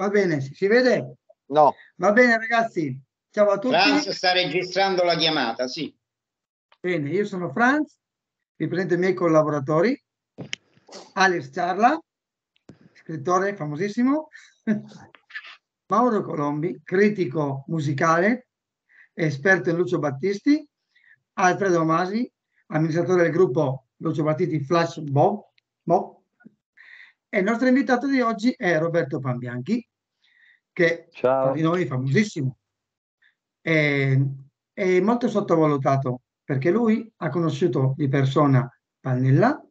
Va bene, si vede? No. Va bene ragazzi, ciao a tutti. Franz sta registrando la chiamata, sì. Bene, io sono Franz, vi presento i miei collaboratori. Alex Charla, scrittore famosissimo, Mauro Colombi, critico musicale, esperto in Lucio Battisti, Alfredo Masi, amministratore del gruppo Lucio Battisti Flash Bob, Bob e il nostro invitato di oggi è Roberto Pambianchi, che Ciao. di noi è famosissimo. È, è molto sottovalutato perché lui ha conosciuto di persona Pannella,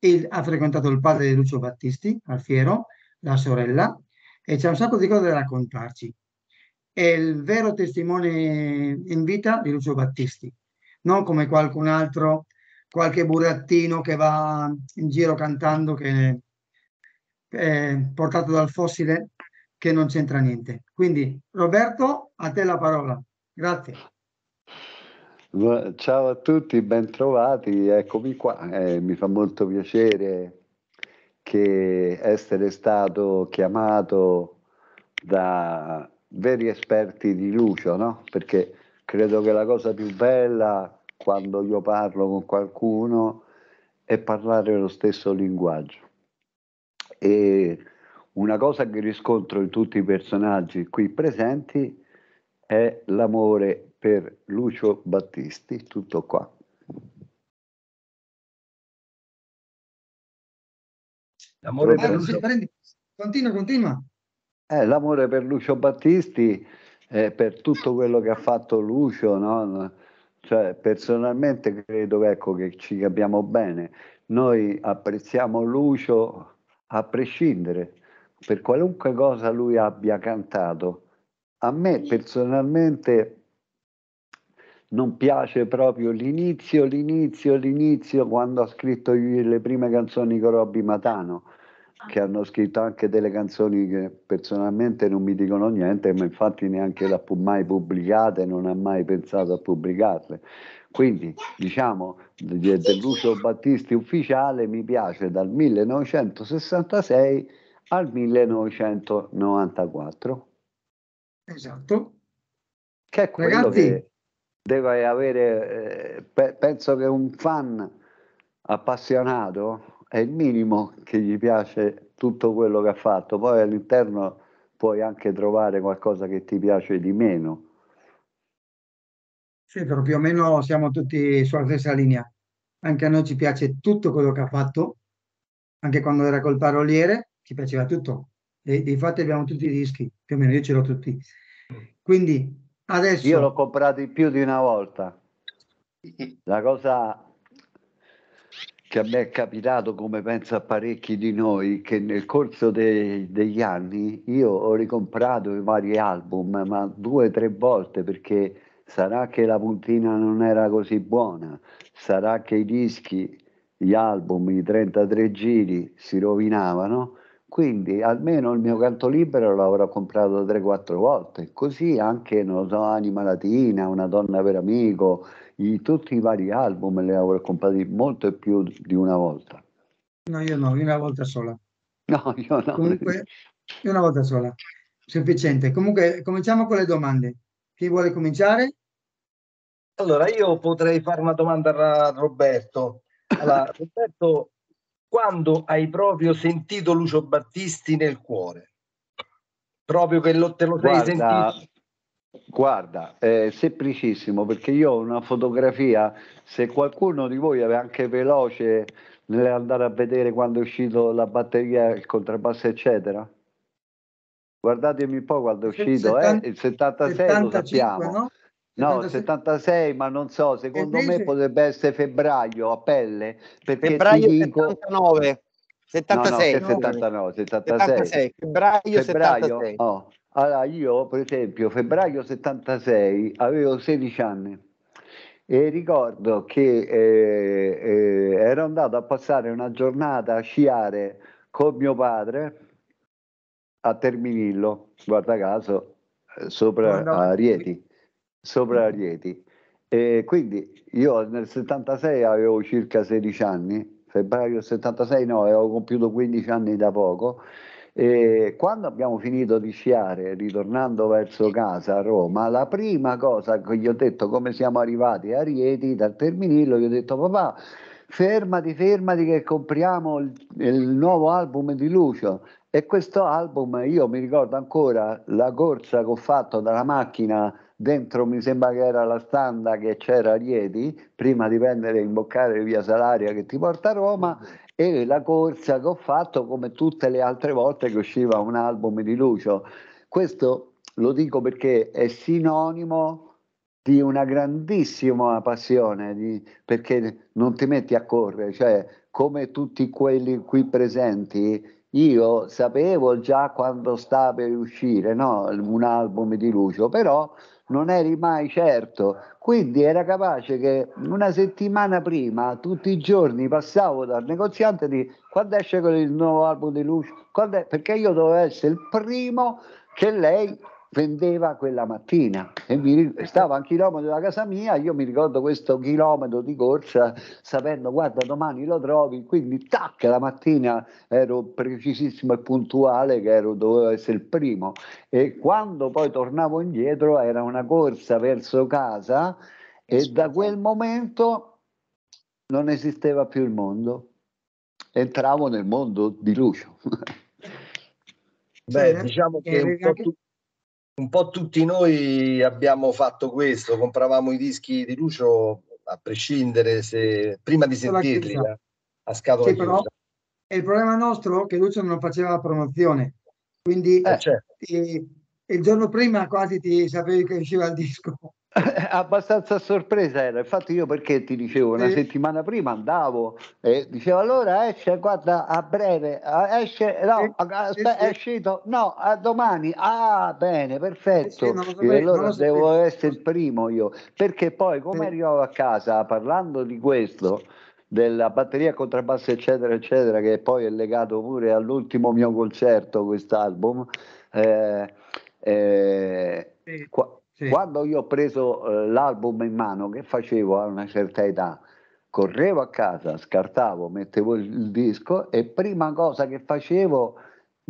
il, ha frequentato il padre di Lucio Battisti, Alfiero, la sorella, e c'è un sacco di cose da raccontarci. È il vero testimone in vita di Lucio Battisti, non come qualcun altro, qualche burattino che va in giro cantando che eh, portato dal fossile che non c'entra niente. Quindi Roberto, a te la parola. Grazie. Ciao a tutti, bentrovati, eccomi qua. Eh, mi fa molto piacere che essere stato chiamato da veri esperti di Lucio, no? Perché credo che la cosa più bella quando io parlo con qualcuno è parlare lo stesso linguaggio. E una cosa che riscontro in tutti i personaggi qui presenti è l'amore per Lucio Battisti, tutto qua. L'amore per Lucio... Continua, continua. Eh, l'amore per Lucio Battisti, eh, per tutto quello che ha fatto Lucio, no? cioè, personalmente credo ecco, che ci capiamo bene. Noi apprezziamo Lucio a prescindere, per qualunque cosa lui abbia cantato. A me personalmente non piace proprio l'inizio, l'inizio, l'inizio quando ha scritto le prime canzoni con Robby Matano, che ah. hanno scritto anche delle canzoni che personalmente non mi dicono niente, ma infatti neanche le ha mai pubblicate, non ha mai pensato a pubblicarle. Quindi, diciamo, De Battisti ufficiale mi piace dal 1966 al 1994. Esatto. Che è quello Ragazzi, che deve avere, eh, penso che un fan appassionato è il minimo che gli piace tutto quello che ha fatto, poi all'interno puoi anche trovare qualcosa che ti piace di meno sì, però più o meno siamo tutti sulla stessa linea. Anche a noi ci piace tutto quello che ha fatto, anche quando era col paroliere, ci piaceva tutto. E, infatti abbiamo tutti i dischi, più o meno io ce l'ho tutti. Quindi adesso... Io l'ho comprato più di una volta. La cosa che a me è capitato, come penso a parecchi di noi, che nel corso dei, degli anni io ho ricomprato i vari album, ma due o tre volte perché sarà che la puntina non era così buona, sarà che i dischi, gli album, i 33 giri si rovinavano, quindi almeno il mio canto libero l'avrò comprato 3-4 volte, così anche, non so, Anima Latina, Una donna per amico, i, tutti i vari album li avrò comprati molto e più di una volta. No, io no, una volta sola. No, io no. Comunque, una volta sola, sufficiente. Comunque, cominciamo con le domande. Chi vuole cominciare? Allora, io potrei fare una domanda a Roberto. Allora, Roberto, quando hai proprio sentito Lucio Battisti nel cuore? Proprio che lo, te lo guarda, sei sentito? Guarda, è semplicissimo perché io ho una fotografia, se qualcuno di voi è anche veloce nell'andare a vedere quando è uscito la batteria, il contrabbasso, eccetera, guardatemi un po' quando è uscito, 70, eh, il 76 75, lo sappiamo. No? No, 76, ma non so, secondo invece... me potrebbe essere febbraio a pelle, perché febbraio dico... 79. 76. No, no, 79, 76. 76. Febbraio, febbraio 76. Oh. Allora, io per esempio, febbraio 76 avevo 16 anni e ricordo che eh, eh, ero andato a passare una giornata a sciare con mio padre a Terminillo, guarda caso, eh, sopra no, no. a Rieti sopra mm. Rieti. E quindi io nel 76 avevo circa 16 anni, febbraio 76 no, avevo compiuto 15 anni da poco. E quando abbiamo finito di sciare, ritornando verso casa a Roma, la prima cosa che gli ho detto, come siamo arrivati a Rieti dal Terminillo, gli ho detto papà, fermati, fermati che compriamo il, il nuovo album di Lucio. E questo album, io mi ricordo ancora la corsa che ho fatto dalla macchina dentro mi sembra che era la standa che c'era a Rieti, prima di prendere e imboccare via Salaria che ti porta a Roma, e la corsa che ho fatto come tutte le altre volte che usciva un album di Lucio. Questo lo dico perché è sinonimo di una grandissima passione, di, perché non ti metti a correre, cioè come tutti quelli qui presenti, io sapevo già quando sta per uscire no? un album di Lucio, però non eri mai certo. Quindi era capace che una settimana prima, tutti i giorni, passavo dal negoziante di quando esce con il nuovo album di luce, perché io dovevo essere il primo che lei vendeva quella mattina e mi, stavo a un chilometro da casa mia, io mi ricordo questo chilometro di corsa sapendo guarda domani lo trovi, quindi tac la mattina ero precisissimo e puntuale che ero, dovevo essere il primo e quando poi tornavo indietro era una corsa verso casa e da quel momento non esisteva più il mondo, entravo nel mondo di Lucio. Beh, diciamo eh, che un po' tu un po' tutti noi abbiamo fatto questo, compravamo i dischi di Lucio a prescindere se prima di sentirli a, eh, a scatola sì, però, il problema nostro è che Lucio non faceva la promozione, quindi eh, certo. ti, il giorno prima quasi ti sapevi che usciva il disco. abbastanza sorpresa era infatti io perché ti dicevo una sì. settimana prima andavo e dicevo allora esce guarda a breve esce no sì, è uscito no a domani ah bene perfetto eh e allora devo essere il primo io perché poi come arrivavo a casa parlando di questo della batteria contrabbasso eccetera eccetera che poi è legato pure all'ultimo mio concerto quest'album eh, eh, qua, sì. Quando io ho preso eh, l'album in mano, che facevo a una certa età? Correvo a casa, scartavo, mettevo il disco e prima cosa che facevo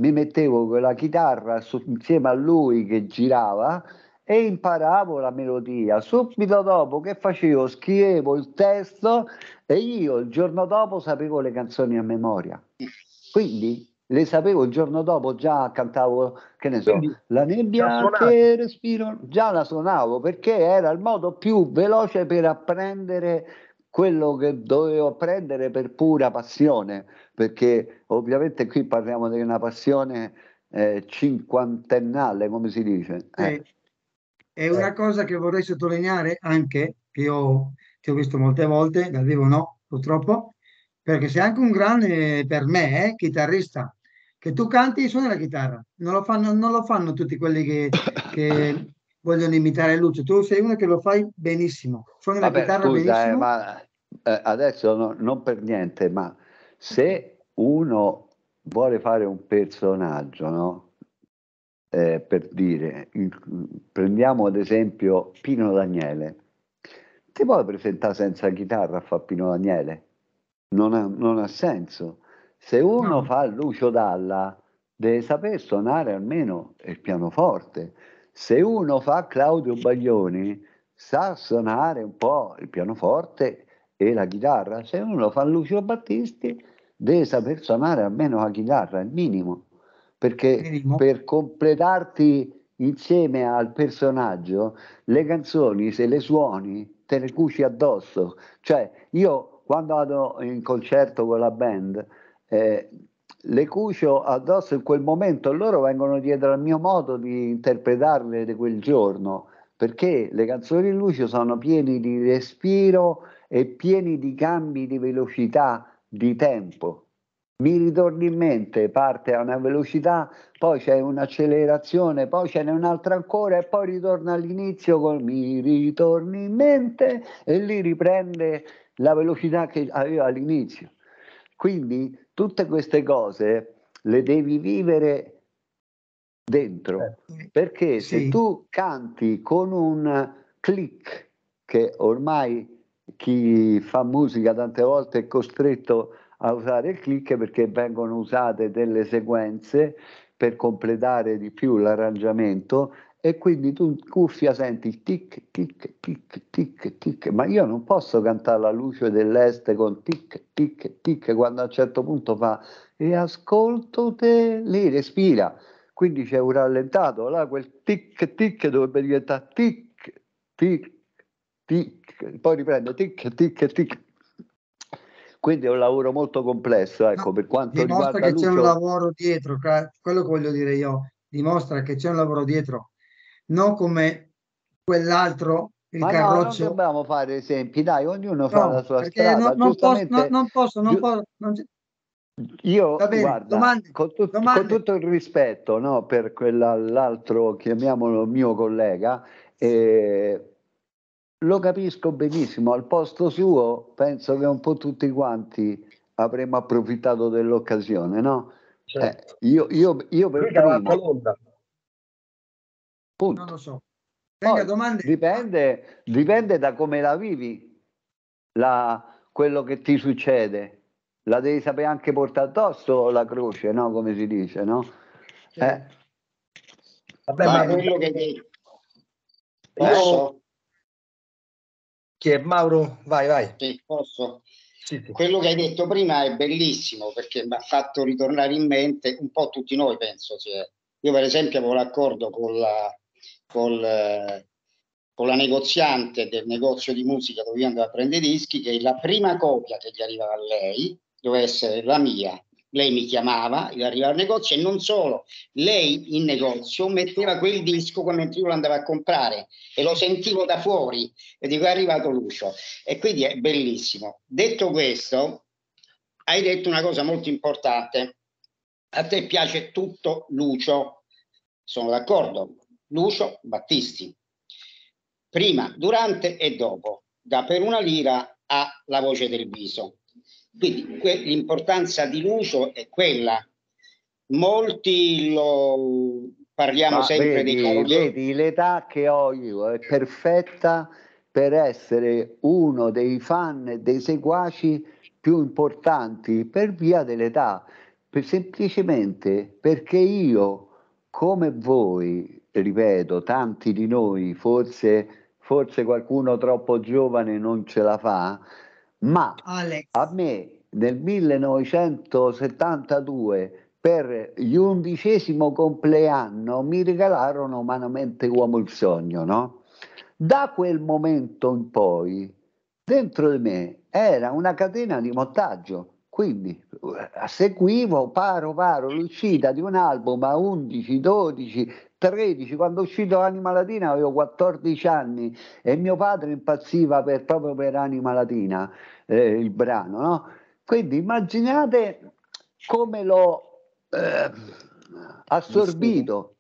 mi mettevo quella chitarra su, insieme a lui che girava e imparavo la melodia. Subito dopo che facevo? Scrivevo il testo e io il giorno dopo sapevo le canzoni a memoria. Quindi le sapevo il giorno dopo, già cantavo, che ne so, Quindi, la nebbia la che respiro, già la suonavo perché era il modo più veloce per apprendere quello che dovevo apprendere per pura passione, perché ovviamente qui parliamo di una passione eh, cinquantennale, come si dice. Eh. È una eh. cosa che vorrei sottolineare anche, che io ti ho visto molte volte, dal vivo no, purtroppo, perché sei anche un grande, per me, eh, chitarrista, che tu canti e suoni la chitarra. Non lo fanno, non lo fanno tutti quelli che, che vogliono imitare Lucio. Tu sei uno che lo fai benissimo. Suoni Vabbè, la chitarra scusa, eh, benissimo. Eh, ma eh, adesso no, non per niente, ma se uno vuole fare un personaggio, no? Eh, per dire, prendiamo ad esempio Pino Daniele. Ti vuoi presentare senza chitarra a fa Pino Daniele? Non ha, non ha senso. Se uno fa Lucio Dalla, deve saper suonare almeno il pianoforte. Se uno fa Claudio Baglioni, sa suonare un po' il pianoforte e la chitarra. Se uno fa Lucio Battisti, deve saper suonare almeno la chitarra, il minimo. Perché minimo. per completarti insieme al personaggio, le canzoni, se le suoni, te le cuci addosso. Cioè, io quando vado in concerto con la band, eh, le cucio addosso in quel momento, loro vengono dietro al mio modo di interpretarle di quel giorno, perché le canzoni di Lucio sono piene di respiro e piene di cambi di velocità, di tempo. Mi ritorna in mente, parte a una velocità, poi c'è un'accelerazione, poi ce n'è un'altra ancora e poi ritorna all'inizio con mi ritorni in mente e lì riprende la velocità che aveva all'inizio. Quindi tutte queste cose le devi vivere dentro, certo. perché sì. se tu canti con un click che ormai chi fa musica tante volte è costretto a usare il click perché vengono usate delle sequenze per completare di più l'arrangiamento, e quindi tu in cuffia senti il tic tic tic tic tic, ma io non posso cantare la luce dell'est con tic tic tic quando a un certo punto fa e ascolto te, lì respira, quindi c'è un rallentato, là quel tic tic dovrebbe diventare tic tic tic, poi riprende tic tic tic. Quindi è un lavoro molto complesso, ecco, per quanto dimostra riguarda... Dimostra che Lucio... c'è un lavoro dietro, quello che voglio dire io, dimostra che c'è un lavoro dietro non come quell'altro il Ma carroccio. No, non dobbiamo fare esempi, dai, ognuno no, fa la sua strada. Non, non, posso, no, non posso, non posso, non Io bene, guarda, domande, con, tu, con, tutto il rispetto no, per quell'altro, chiamiamolo mio collega, eh, lo capisco benissimo, al posto suo penso che un po' tutti quanti avremmo approfittato dell'occasione, no? Eh, certo. Eh, io, io, io per Lui primo... Punto. Non lo so. Poi, dipende, dipende da come la vivi, la, quello che ti succede. La devi sapere anche portare addosso la croce, no? Come si dice, no? Eh. Vabbè, ma, quello che... che... Eh. Io... Chi è Mauro? Vai, vai. Sì, posso. Quello che hai detto prima è bellissimo perché mi ha fatto ritornare in mente un po' tutti noi, penso. Sì. Io per esempio avevo l'accordo con la col, con la negoziante del negozio di musica dove io andavo a prendere i dischi che la prima copia che gli arrivava a lei doveva essere la mia. Lei mi chiamava, io arrivavo al negozio e non solo, lei in negozio metteva quel disco mentre io lo andavo a comprare e lo sentivo da fuori e dico è arrivato Lucio e quindi è bellissimo. Detto questo, hai detto una cosa molto importante. A te piace tutto Lucio, sono d'accordo, Lucio Battisti. Prima, durante e dopo, da Per una lira alla voce del viso. Quindi que- l'importanza di Lucio è quella. Molti lo parliamo Ma sempre vedi, dei colori. Vedi, l'età che ho io è perfetta per essere uno dei fan, dei seguaci più importanti per via dell'età, per semplicemente perché io, come voi, ripeto, tanti di noi, forse, forse qualcuno troppo giovane non ce la fa, ma Alex. a me nel 1972 per l'undicesimo compleanno mi regalarono Manamente Uomo il Sogno, no? Da quel momento in poi, dentro di me era una catena di montaggio, quindi eh, seguivo paro paro l'uscita di un album a 11, 12, 13, quando è uscito Anima Latina avevo 14 anni e mio padre impazziva per, proprio per Anima Latina, eh, il brano, no? Quindi immaginate come l'ho eh, assorbito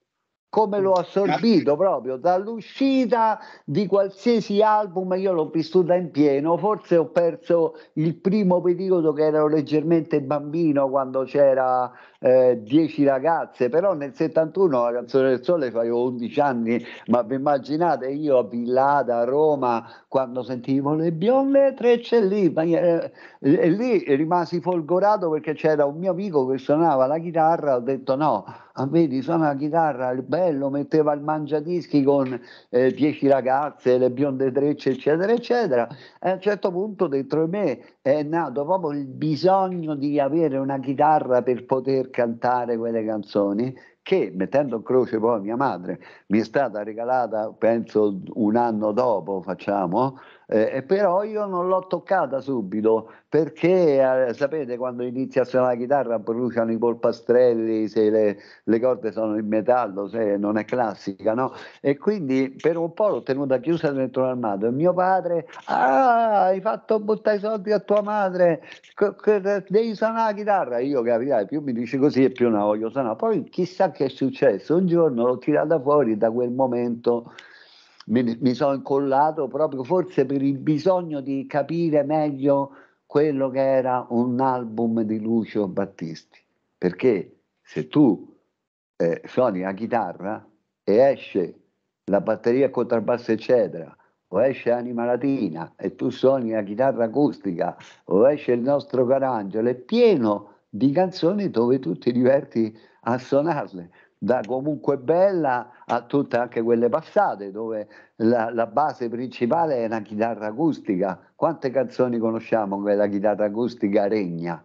come l'ho assorbito proprio dall'uscita di qualsiasi album, io l'ho vissuta in pieno, forse ho perso il primo periodo che ero leggermente bambino quando c'era 10 eh, ragazze, però nel 71 la canzone del sole avevo 11 anni, ma vi immaginate io a Villada a Roma quando sentivo le bionde trecce lì, e, eh, e lì rimasi folgorato perché c'era un mio amico che suonava la chitarra, ho detto no, a vedi suona la chitarra, il bello bello, metteva il mangiadischi con eh, dieci ragazze, le bionde trecce, eccetera, eccetera. E a un certo punto dentro di me è nato proprio il bisogno di avere una chitarra per poter cantare quelle canzoni che mettendo in croce poi mia madre mi è stata regalata penso un anno dopo facciamo eh, però io non l'ho toccata subito perché eh, sapete quando inizia a suonare la chitarra bruciano i polpastrelli se le, le, corde sono in metallo se non è classica no? e quindi per un po' l'ho tenuta chiusa dentro l'armadio e mio padre ah hai fatto buttare i soldi a tua madre devi suonare la chitarra io capirai più mi dici così e più la voglio suonare poi chissà che è successo un giorno l'ho tirata fuori da quel momento mi, mi sono incollato proprio forse per il bisogno di capire meglio quello che era un album di Lucio Battisti, perché se tu eh, suoni la chitarra e esce la batteria contrabbasso eccetera, o esce Anima Latina e tu suoni la chitarra acustica, o esce il nostro Carangelo, è pieno di canzoni dove tu ti diverti a suonarle da comunque bella a tutte anche quelle passate dove la, la, base principale è una chitarra acustica. Quante canzoni conosciamo che la chitarra acustica regna?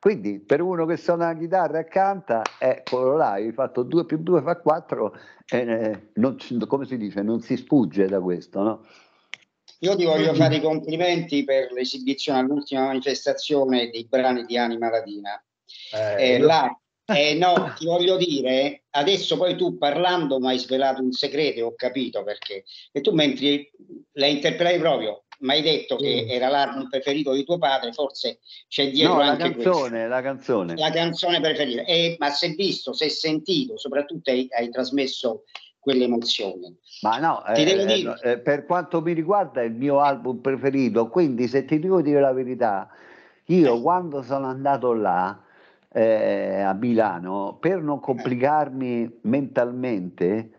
Quindi per uno che suona la chitarra e canta, eccolo là, hai fatto 2 più 2 fa 4, eh, come si dice, non si sfugge da questo, no? Io ti voglio fare i complimenti per l'esibizione all'ultima manifestazione dei brani di Anima Latina. Eh, eh, là eh, no, ti voglio dire, adesso poi tu parlando mi hai svelato un segreto, ho capito perché. E tu mentre la interpretavi proprio, mi hai detto che era l'album preferito di tuo padre, forse c'è dietro no, la anche canzone, questo. la canzone. La canzone preferita. Eh, ma se visto, se sentito, soprattutto hai, hai trasmesso quell'emozione. Ma no, eh, eh, eh, per quanto mi riguarda è il mio album preferito, quindi se ti devo dire la verità, io eh. quando sono andato là eh, a Milano, per non complicarmi mentalmente,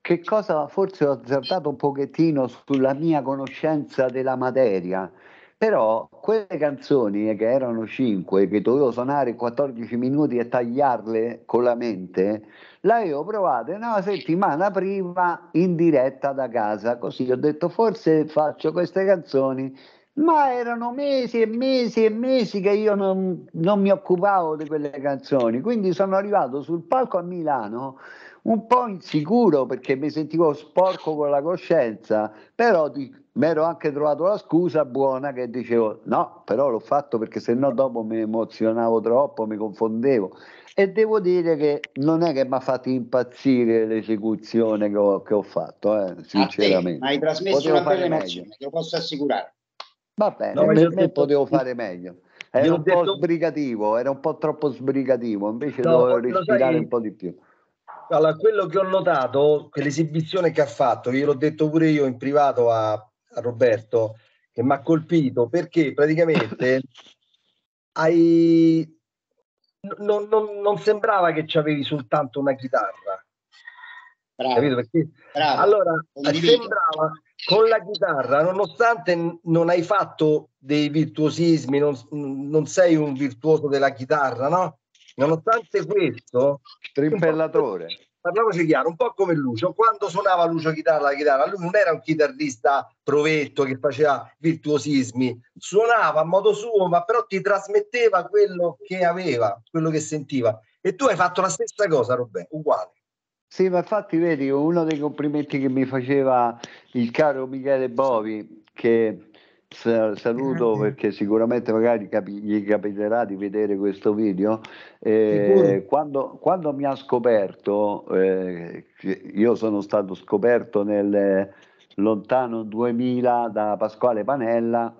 che cosa forse ho azzardato un pochettino sulla mia conoscenza della materia. Però quelle canzoni che erano cinque, che dovevo suonare 14 minuti e tagliarle con la mente, l'avevo avevo provate una settimana prima in diretta da casa. Così ho detto forse faccio queste canzoni ma erano mesi e mesi e mesi che io non, non, mi occupavo di quelle canzoni, quindi sono arrivato sul palco a Milano un po' insicuro perché mi sentivo sporco con la coscienza, però mi ero anche trovato la scusa buona che dicevo no, però l'ho fatto perché sennò dopo mi emozionavo troppo, mi confondevo e devo dire che non è che mi ha fatto impazzire l'esecuzione che ho, che ho fatto, eh, ah, sinceramente. Ma hai trasmesso Potevo una bella emozione, te lo posso assicurare. Va bene, no, per me detto, potevo fare meglio. Era un detto, po' sbrigativo, era un po' troppo sbrigativo, invece no, dovevo respirare sai, un po' di più. Allora, quello che ho notato, quell'esibizione che ha fatto, gliel'ho detto pure io in privato a, a Roberto, che mi ha colpito perché praticamente hai... non, non, non sembrava che ci avevi soltanto una chitarra, Bravo. Capito? Perché? Bravo. Allora, sembrava, con la chitarra, nonostante non hai fatto dei virtuosismi, non, non sei un virtuoso della chitarra, no? Nonostante questo, trimpellatore. Parliamoci chiaro, un po' come Lucio, quando suonava Lucio chitarra la chitarra, lui non era un chitarrista provetto che faceva virtuosismi, suonava a modo suo, ma però ti trasmetteva quello che aveva, quello che sentiva. E tu hai fatto la stessa cosa, Robè, uguale. Sì, ma infatti vedi, uno dei complimenti che mi faceva il caro Michele Bovi, che saluto Grazie. perché sicuramente magari gli capiterà di vedere questo video. Eh, quando, quando, mi ha scoperto, eh, io sono stato scoperto nel lontano 2000 da Pasquale Panella,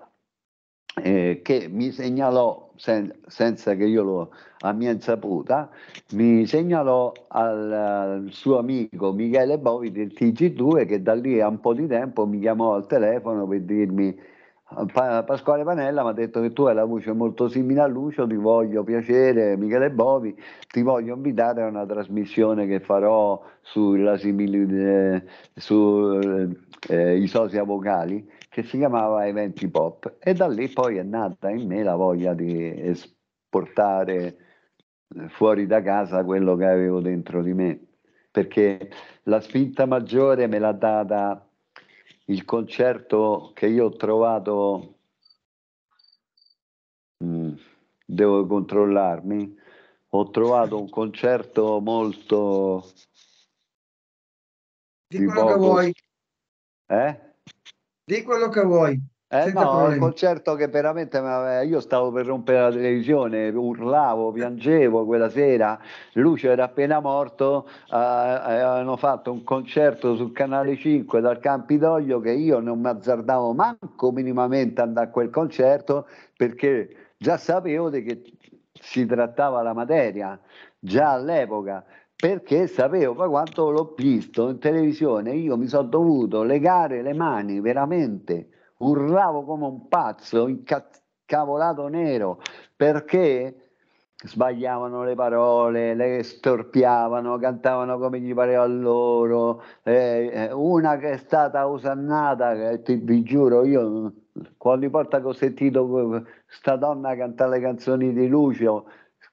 eh, che mi segnalò sen- senza che io lo a mia insaputa, mi segnalò al, al suo amico Michele Bovi del TG2 che da lì a un po' di tempo mi chiamò al telefono per dirmi pa- Pasquale Panella mi ha detto che tu hai la voce molto simile a Lucio, ti voglio piacere Michele Bovi, ti voglio invitare a una trasmissione che farò sui eh, su, eh, soci avvocali che si chiamava Eventi Pop e da lì poi è nata in me la voglia di esportare eh, fuori da casa quello che avevo dentro di me, perché la spinta maggiore me l'ha data il concerto che io ho trovato, mm, devo controllarmi, ho trovato un concerto molto... Di, quello che vuoi. Eh? Di quello che vuoi. Eh no, problemi. il concerto che veramente io stavo per rompere la televisione, urlavo, piangevo quella sera, Lucio era appena morto, eh, eh avevano fatto un concerto sul canale 5 dal Campidoglio che io non mi azzardavo manco minimamente andare a quel concerto perché già sapevo di che si trattava la materia, già all'epoca perché sapevo poi quanto l'ho visto in televisione, io mi sono dovuto legare le mani veramente, urlavo come un pazzo, incavolato nero, perché sbagliavano le parole, le storpiavano, cantavano come gli pareva a loro, eh, eh una che è stata osannata, eh, ti, vi giuro io, quando mi porta che ho sentito questa eh, donna cantare le canzoni di Lucio,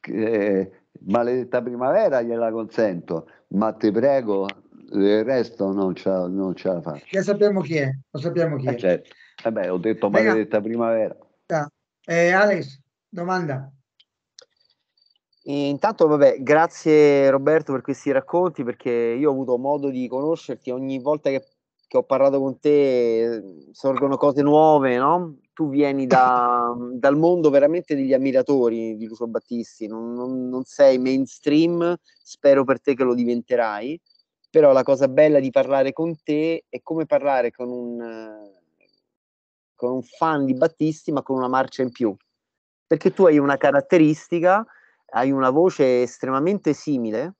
eh, maledetta primavera gliela consento, ma ti prego, il resto non ce, non ce la faccio. Che sappiamo chi è, lo sappiamo chi eh è. Certo. Vabbè, eh ho detto maledetta Venga. primavera. Eh, Alex, domanda. intanto, vabbè, grazie Roberto per questi racconti, perché io ho avuto modo di conoscerti ogni volta che, che ho parlato con te eh, sorgono cose nuove, no? tu vieni da, dal mondo veramente degli ammiratori di Lucio Battisti, non, non, non, sei mainstream, spero per te che lo diventerai, però la cosa bella di parlare con te è come parlare con un, con un fan di Battisti ma con una marcia in più, perché tu hai una caratteristica, hai una voce estremamente simile,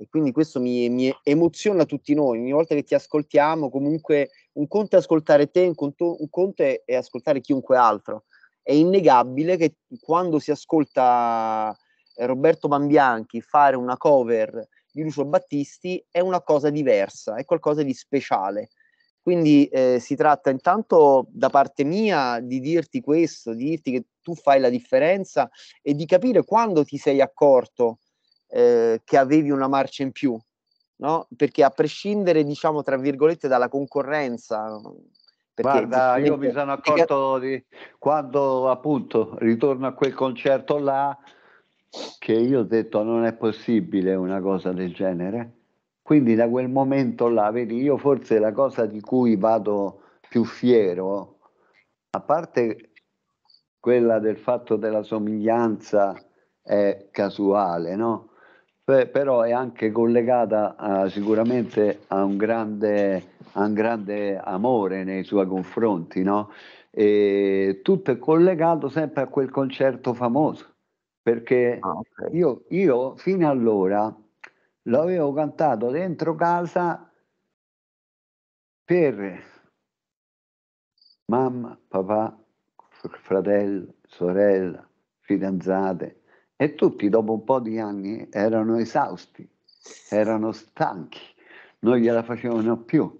e quindi questo mi, mi, emoziona tutti noi. Ogni volta che ti ascoltiamo, comunque un conto è ascoltare te, un conto, un conto è, è, ascoltare chiunque altro. È innegabile che quando si ascolta eh, Roberto Bambianchi fare una cover di Lucio Battisti è una cosa diversa, è qualcosa di speciale. Quindi eh, si tratta intanto da parte mia di dirti questo, di dirti che tu fai la differenza e di capire quando ti sei accorto eh, che avevi una marcia in più, no? Perché a prescindere, diciamo, tra virgolette, dalla concorrenza, perché Guarda, io mi sono accorto di quando appunto ritorno a quel concerto là che io ho detto non è possibile una cosa del genere. Quindi da quel momento là, vedi, io forse la cosa di cui vado più fiero, a parte quella del fatto della somiglianza è casuale, no? però è anche collegata a, sicuramente a un, grande, a un, grande, amore nei suoi confronti, no? E tutto è collegato sempre a quel concerto famoso, perché ah, okay. io, io fino allora l'avevo cantato dentro casa per mamma, papà, fratello, sorella, fidanzate, e tutti dopo un po' di anni erano esausti, erano stanchi, non gliela facevano più.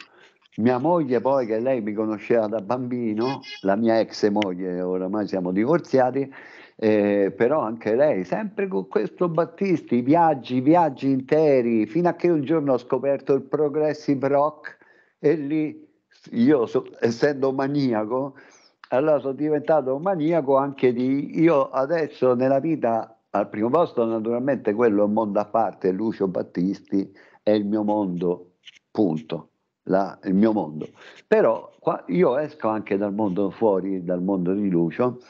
Mia moglie poi, che lei mi conosceva da bambino, la mia ex moglie, oramai siamo divorziati, eh, però anche lei, sempre con questo Battisti, viaggi, viaggi interi, fino a che un giorno ho scoperto il progressive rock e lì io, so, essendo maniaco, allora sono diventato maniaco anche di... Io adesso nella vita al primo posto naturalmente quello è un mondo a parte, Lucio Battisti è il mio mondo, punto. La, il mio mondo. Però qua, io esco anche dal mondo fuori, dal mondo di Lucio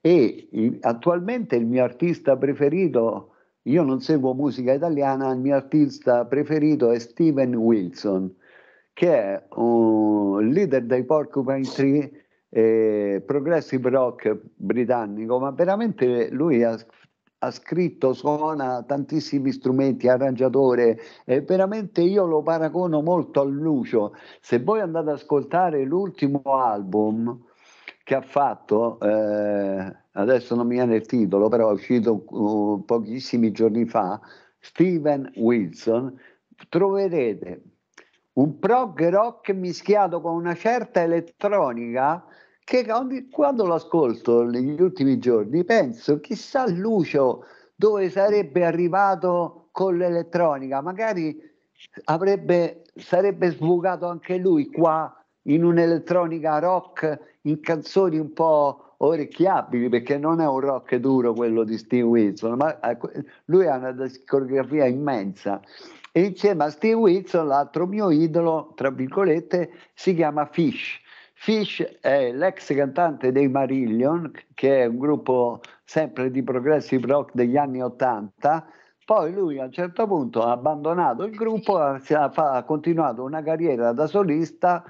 e in, attualmente il mio artista preferito, io non seguo musica italiana, il mio artista preferito è Steven Wilson, che è un leader dei Porcupine Tree, eh, progressive rock britannico, ma veramente lui ha ha scritto, suona tantissimi strumenti, arrangiatore, e veramente io lo paragono molto a Lucio. Se voi andate ad ascoltare l'ultimo album che ha fatto, eh, adesso non mi viene il titolo, però è uscito uh, pochissimi giorni fa, Steven Wilson, troverete un prog rock mischiato con una certa elettronica che quando l'ascolto negli ultimi giorni penso chissà Lucio dove sarebbe arrivato con l'elettronica, magari avrebbe, sarebbe sbucato anche lui qua in un'elettronica rock in canzoni un po' orecchiabili perché non è un rock duro quello di Steve Wilson, ma ecco, lui ha una discografia immensa. E insieme a Steve Wilson, l'altro mio idolo, tra virgolette, si chiama Fish Fish è l'ex cantante dei Marillion, che è un gruppo sempre di progressive rock degli anni Ottanta. Poi lui a un certo punto ha abbandonato il gruppo, ha, continuato una carriera da solista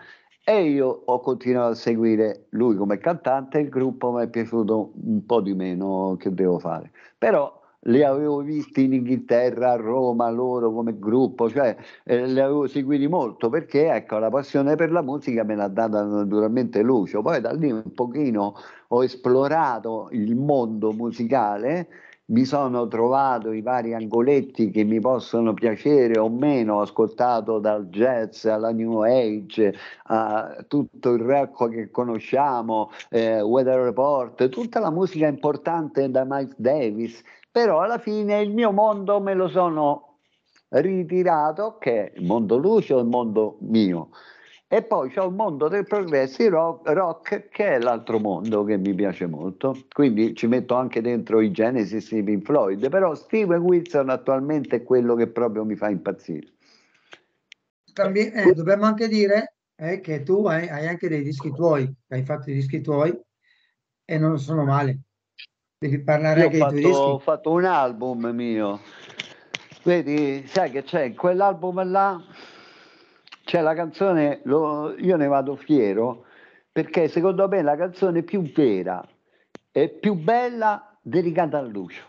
e io ho continuato a seguire lui come cantante, il gruppo mi è piaciuto un po' di meno che devo fare. Però li avevo visti in Inghilterra, a Roma, loro come gruppo, cioè eh, li avevo seguiti molto perché ecco, la passione per la musica me l'ha data naturalmente Lucio. Poi da lì un pochino ho esplorato il mondo musicale, mi sono trovato i vari angoletti che mi possono piacere o meno, ho ascoltato dal jazz alla new age, a tutto il rock che conosciamo, eh, Weather Report, tutta la musica importante da Mike Davis però alla fine il mio mondo me lo sono ritirato, che è il mondo luce o il mondo mio. E poi c'è il mondo del progressi rock, rock, che è l'altro mondo che mi piace molto. Quindi ci metto anche dentro i Genesis e i Pink Floyd, però Steven Wilson attualmente è quello che proprio mi fa impazzire. También, eh, dobbiamo anche dire eh, che tu hai, hai, anche dei dischi tuoi, hai fatto i dischi tuoi e non sono male. Devi parlare anche fatto, tedeschi. Ho fatto un album mio. Vedi, sai che c'è quell'album là, c'è la canzone, lo, io ne vado fiero, perché secondo me è la canzone più vera e più bella dedicata a Lucio.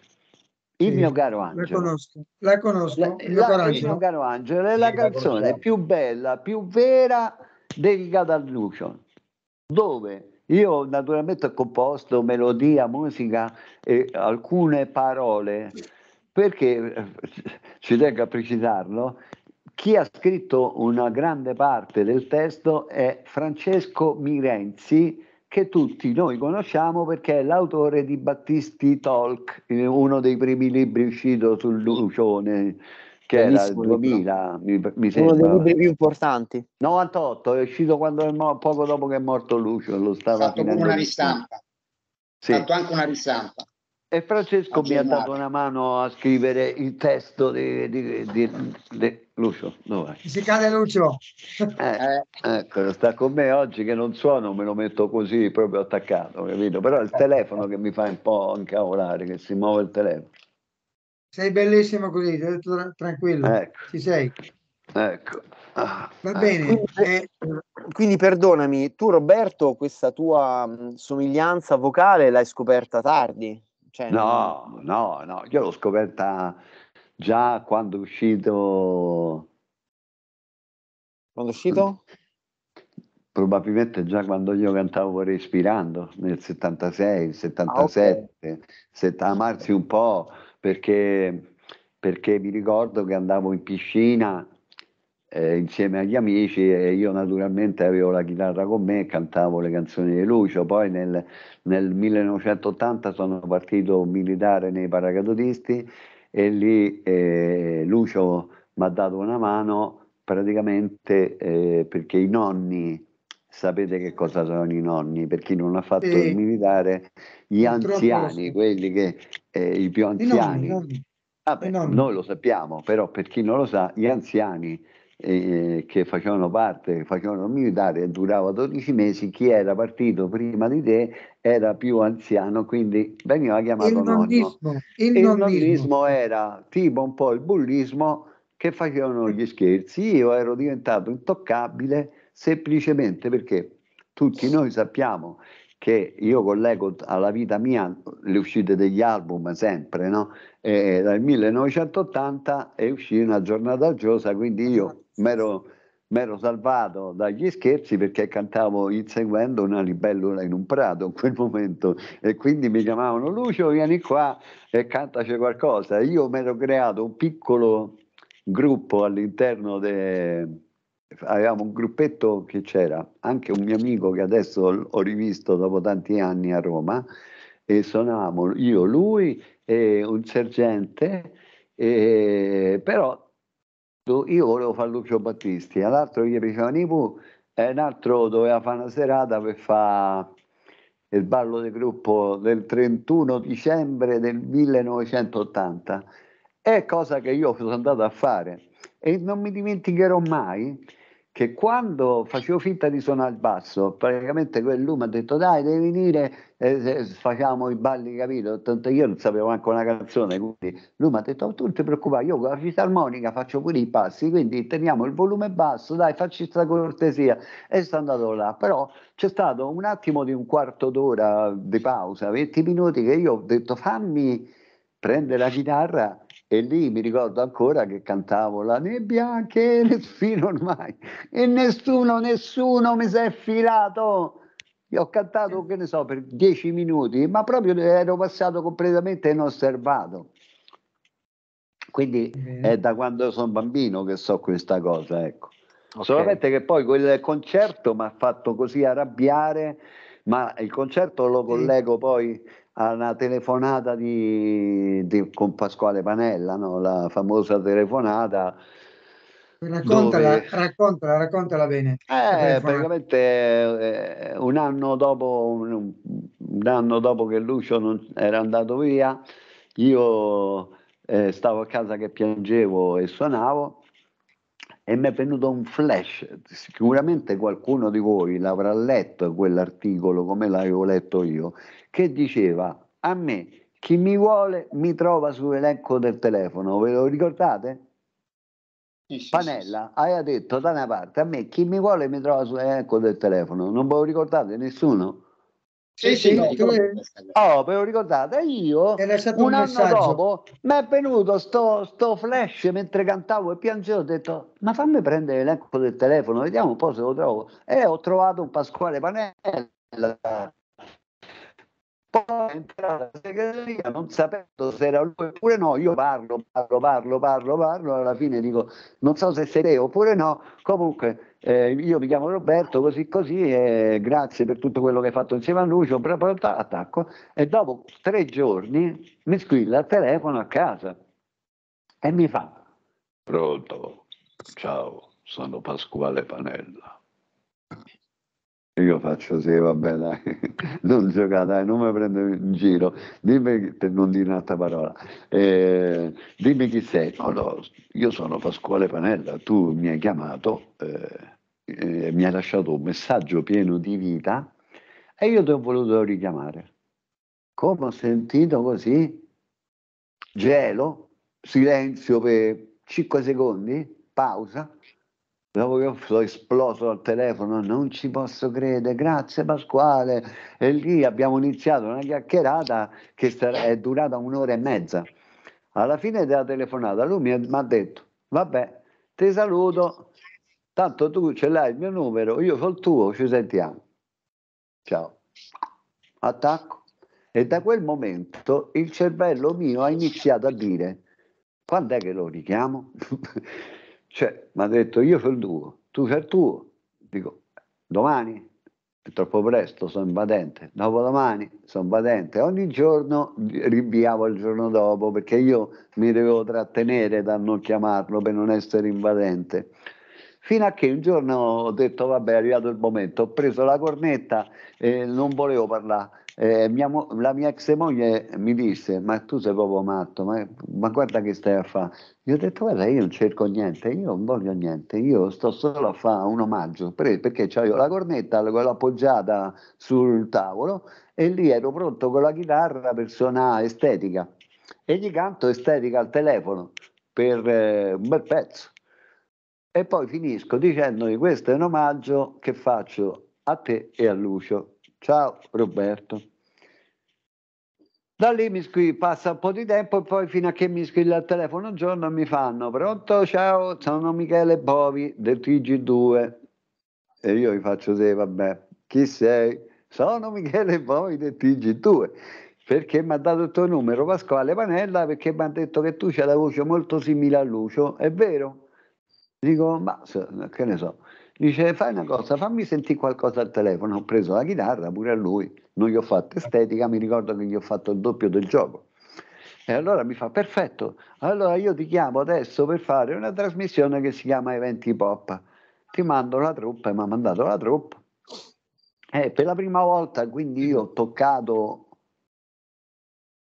Il sì, mio caro angelo. La conosco, la conosco. La, il, mio la, il mio caro angelo è la sì, canzone la più bella, più vera dedicata a Lucio, dove io naturalmente ho composto melodia, musica e alcune parole, perché ci eh, tengo a precisarlo, chi ha scritto una grande parte del testo è Francesco Mirenzi, che tutti noi conosciamo perché è l'autore di Battisti Talk, uno dei primi libri uscito sul Lucione che era il 2000, mi, mi, sembra. Uno dei libri più importanti. 98, è uscito quando è mo- poco dopo che è morto Lucio, lo stava fatto come una ristampa. Sì. Fatto anche una ristampa. E Francesco mi ha dato una mano a scrivere il testo di, di, di, di Lucio. Musicale Lucio. Eh, ecco, sta con me oggi che non suono, me lo metto così proprio attaccato, capito? Però è il telefono che mi fa un po' incavolare, che si muove il telefono. Sei bellissimo così, tranquillo, ecco. ci sei. Ecco. Ah, Va ecco. bene. Quindi, eh, eh. quindi, perdonami, tu Roberto questa tua somiglianza vocale l'hai scoperta tardi? Cioè, no, no, no, io l'ho scoperta già quando è uscito... Quando è uscito? Probabilmente già quando io cantavo Respirando nel 76, 77, ah, okay. 70, amarsi un po', perché, perché vi ricordo che andavo in piscina eh, insieme agli amici e io naturalmente avevo la chitarra con me e cantavo le canzoni di Lucio. Poi nel, nel 1980 sono partito militare nei paracadutisti e lì eh, Lucio mi ha dato una mano praticamente eh, perché i nonni sapete che cosa sono i nonni, per chi non ha fatto eh, il militare, gli anziani, quelli che eh, i più anziani. I nonni, i nonni. noi lo sappiamo, però per chi non lo sa, gli anziani eh, che facevano parte, facevano il militare e durava 12 mesi, chi era partito prima di te era più anziano, quindi veniva chiamato il nonno. Nonnismo, il, il nonnismo era tipo un po' il bullismo che facevano gli scherzi, io ero diventato intoccabile semplicemente perché tutti noi sappiamo che io collego alla vita mia le uscite degli album sempre, no? E eh, eh, dal 1980 è uscita una giornata giosa, quindi io mi ero salvato dagli scherzi perché cantavo inseguendo una libellula in un prato in quel momento e quindi mi chiamavano Lucio vieni qua e cantaci qualcosa. Io mi ero creato un piccolo gruppo all'interno de, avevamo un gruppetto che c'era anche un mio amico che adesso ho rivisto dopo tanti anni a Roma e suonavamo io, lui e un sergente, e, però io volevo fare Lucio Battisti, all'altro gli diceva Nipu e un altro doveva fare una serata per fare il ballo del gruppo del 31 dicembre del 1980. È cosa che io sono andato a fare e non mi dimenticherò mai che quando facevo finta di suonare il basso, praticamente lui mi ha detto dai devi venire, eh, e facciamo i balli, capito? Tanto io non sapevo neanche una canzone, quindi lui mi ha detto oh, tu non ti preoccupare, io con la fisarmonica faccio pure i passi, quindi teniamo il volume basso, dai facci questa cortesia e sono andato là, però c'è stato un attimo di un quarto d'ora di pausa, 20 minuti che io ho detto fammi prendere la chitarra e lì mi ricordo ancora che cantavo la nebbia che respiro ormai e nessuno, nessuno mi si è filato. Io ho cantato, che ne so, per dieci minuti, ma proprio ero passato completamente inosservato. Quindi mm. è da quando sono bambino che so questa cosa, ecco. Okay. Solamente che poi quel concerto mi ha fatto così arrabbiare, ma il concerto lo collego mm. poi alla telefonata di, di, con Pasquale Panella, no? la famosa telefonata. Raccontala, dove... raccontala, raccontala bene. Eh, praticamente eh, un, anno dopo, un, anno dopo che Lucio non, era andato via, io eh, stavo a casa che piangevo e suonavo e mi è venuto un flash. Sicuramente qualcuno di voi l'avrà letto quell'articolo come l'avevo letto io, che diceva a me chi mi vuole mi trova sull'elenco del telefono, ve lo ricordate? Panella sì, aveva detto da una parte a me chi mi vuole mi trova sull'elenco del telefono, non ve lo ricordate nessuno? Sì, eh, sì, no, oh, ve lo ricordate? Io un, un anno dopo mi è venuto sto, sto, flash mentre cantavo e piangevo. Ho detto, ma fammi prendere l'elenco del telefono, vediamo un po' se lo trovo. E ho trovato un Pasquale Panella. Poi è entrata la segreteria, non sapendo se era lui oppure no. Io parlo, parlo, parlo, parlo, parlo. Alla fine dico, non so se sei te oppure no. Comunque eh, io mi chiamo Roberto, così così, eh, grazie per tutto quello che hai fatto insieme a Lucio, bla bla bla, attacco, e dopo tre giorni mi squilla il telefono a casa e mi fa. Pronto, ciao, sono Pasquale Panella. Io faccio sì, vabbè, dai, non giocare, dai, non mi prendo in giro, dimmi, per non dire un'altra parola, eh, dimmi chi sei. No, no, io sono Pasquale Panella, tu mi hai chiamato, eh, eh, mi hai lasciato un messaggio pieno di vita e io ti ho voluto richiamare. Come ho sentito così? Gelo, silenzio per 5 secondi, pausa Dopo che sono esploso al telefono, non ci posso credere, grazie Pasquale. E lì abbiamo iniziato una chiacchierata che è durata un'ora e mezza. Alla fine della telefonata lui mi ha detto, vabbè, ti saluto, tanto tu ce l'hai il mio numero, io sono il tuo, ci sentiamo. Ciao. Attacco. E da quel momento il cervello mio ha iniziato a dire, quando è che lo richiamo? Cioè, mi ha detto io fai il tuo, tu fai il tuo. Dico, domani? È troppo presto, sono invadente. Dopodomani sono invadente. Ogni giorno rinviavo il giorno dopo perché io mi dovevo trattenere da non chiamarlo per non essere invadente. Fino a che un giorno ho detto, vabbè, è arrivato il momento, ho preso la cornetta e non volevo parlare eh, mia la mia ex moglie mi disse: Ma tu sei proprio matto, ma, ma guarda che stai a fare. Io ho detto: Guarda, io non cerco niente, io non voglio niente, io sto solo a fare un omaggio perché ho la cornetta, l'ho appoggiata sul tavolo e lì ero pronto con la chitarra per suonare estetica e gli canto estetica al telefono per eh, un bel pezzo. E poi finisco dicendogli: Questo è un omaggio che faccio a te e a Lucio Ciao Roberto. Da lì mi scrive, passa un po' di tempo e poi fino a che mi scrive al telefono un giorno mi fanno pronto, ciao, sono Michele Bovi del TG2. E io gli faccio sì, vabbè, chi sei? Sono Michele Bovi del TG2 perché mi ha dato il tuo numero Pasquale Panella perché mi ha detto che tu c'hai la voce molto simile a Lucio, è vero? Dico, ma che ne so. Dice, fai una cosa, fammi sentire qualcosa al telefono. Ho preso la chitarra pure a lui, non gli ho fatto estetica, mi ricordo che gli ho fatto il doppio del gioco. E allora mi fa, perfetto, allora io ti chiamo adesso per fare una trasmissione che si chiama Eventi Pop. Ti mando la truppa e mi ha mandato la truppa. E per la prima volta quindi io ho toccato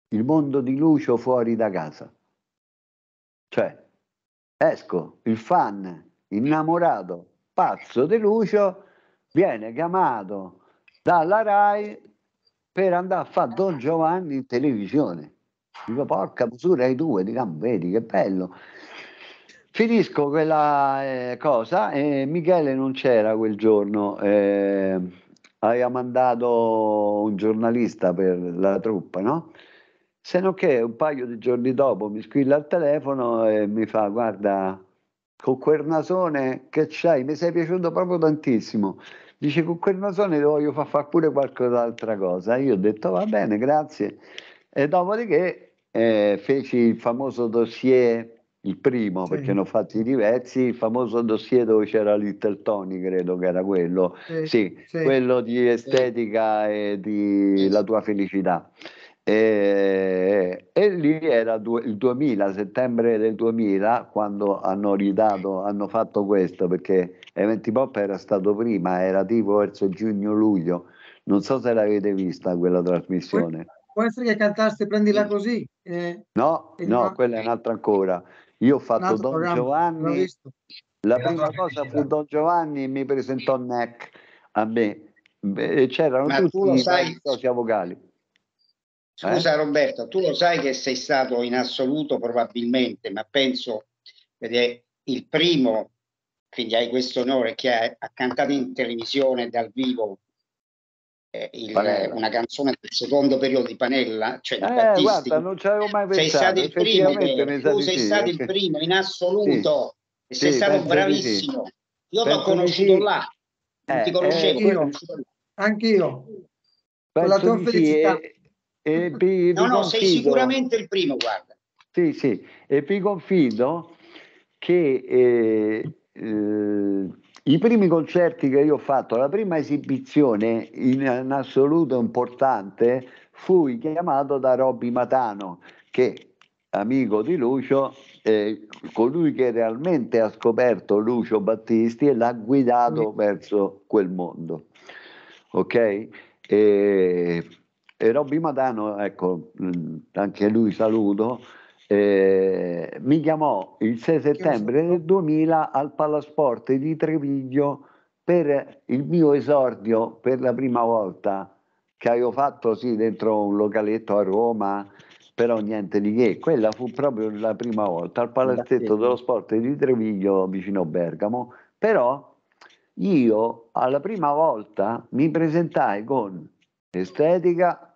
il mondo di Lucio fuori da casa. Cioè, esco, il fan, innamorato, Pazzo De Lucio viene chiamato dalla RAI per andare a fare Don Giovanni in televisione. Dico, porca misura hai due, dico, vedi che bello. Finisco quella eh, cosa e Michele non c'era quel giorno, eh, aveva mandato un giornalista per la truppa, no? Se non che un paio di giorni dopo mi squilla al telefono e mi fa, guarda, con quel nasone che c'hai, mi sei piaciuto proprio tantissimo. Dice con quel nasone voglio far fare pure qualcos'altra cosa. Io ho detto va bene, grazie. E dopodiché eh, feci il famoso dossier, il primo, sì. perché ne ho fatti diversi, il famoso dossier dove c'era Little Tony, credo che era quello, sì, sì, sì. quello di estetica e di la tua felicità. E, e, lì era due, il 2000, settembre del 2000, quando hanno ridato, hanno fatto questo perché Eventi Pop era stato prima, era tipo verso giugno-luglio. Non so se l'avete vista quella trasmissione. Può essere che cantaste Prendila così? Eh, no, no, va. quella è un'altra ancora. Io ho fatto Don programma. Giovanni. La era prima cosa fu Don Giovanni e mi presentò Neck a me. E c'erano Ma tutti i sai... vocali eh? Scusa eh? Roberta, tu lo sai che sei stato in assoluto probabilmente, ma penso che è il primo, quindi hai questo onore, che ha, cantato in televisione dal vivo eh, il, una canzone del secondo periodo di Panella, cioè eh, guarda, non ci avevo mai pensato. Sei stato il primo, che, eh, tu sei sì, il eh. primo in assoluto sì, e sei sì, stato bravissimo. Io l'ho conosciuto là, non ti conoscevo, io, anch'io. Con la tua felicità. È e vi, no, vi no, confido, sei sicuramente il primo, guarda. Sì, sì, e vi confido che eh, eh, i primi concerti che io ho fatto, la prima esibizione in, in assoluto importante, fui chiamato da Robby Matano, che amico di Lucio, eh, colui che realmente ha scoperto Lucio Battisti e l'ha guidato verso quel mondo. Ok? E e Robby Madano, ecco, mm, anche lui saluto, eh, mi chiamò il 6 settembre del 2000 al Palasport di Treviglio per il mio esordio per la prima volta che avevo fatto sì dentro un localetto a Roma però niente di che, quella fu proprio la prima volta al palazzetto dello sport di Treviglio vicino Bergamo, però io alla prima volta mi presentai con estetica,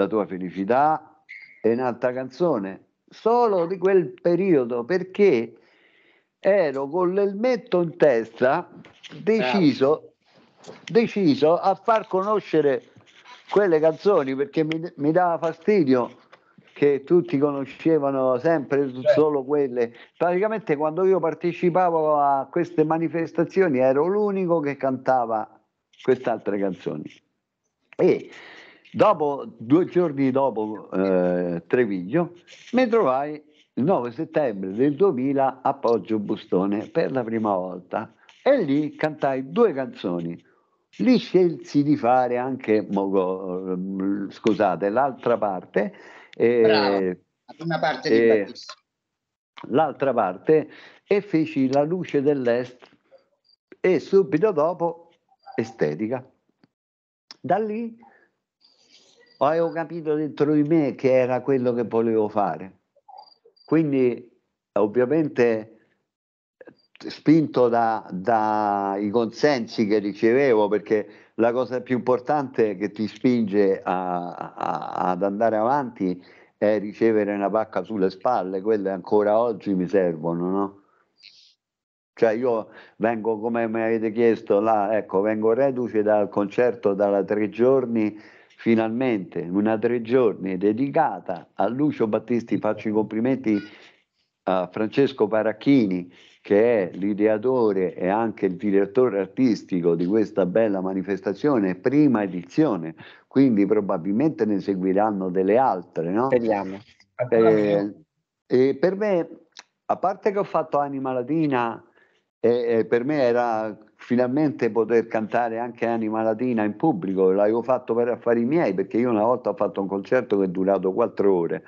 la tua felicità e un'altra canzone, solo di quel periodo, perché ero con l'elmetto in testa deciso, eh. deciso a far conoscere quelle canzoni perché mi, mi dava fastidio che tutti conoscevano sempre certo. solo quelle. Praticamente quando io partecipavo a queste manifestazioni ero l'unico che cantava queste altre canzoni. E Dopo, due giorni dopo eh, Treviglio, mi trovai il 9 settembre del 2000 a Poggio Bustone per la prima volta e lì cantai due canzoni. Lì scelsi di fare anche, mm, scusate, l'altra parte. Eh, Bravo, una parte di eh, Battista. L'altra parte e feci La luce dell'est e subito dopo Estetica. Da lì avevo capito dentro di me che era quello che volevo fare. Quindi ovviamente spinto dai da consensi che ricevevo, perché la cosa più importante che ti spinge a, a, ad andare avanti è ricevere una pacca sulle spalle, quelle ancora oggi mi servono, no? Cioè io vengo, come mi avete chiesto, là, ecco, vengo reduce dal concerto da tre giorni finalmente una tre giorni dedicata a Lucio Battisti. Faccio i complimenti a Francesco Paracchini, che è l'ideatore e anche il direttore artistico di questa bella manifestazione, prima edizione, quindi probabilmente ne seguiranno delle altre. No? Speriamo. Eh, eh, per me, a parte che ho fatto Anima Latina, eh, per me era finalmente poter cantare anche Anima Latina in pubblico, l'avevo fatto per affari miei perché io una volta ho fatto un concerto che è durato quattro ore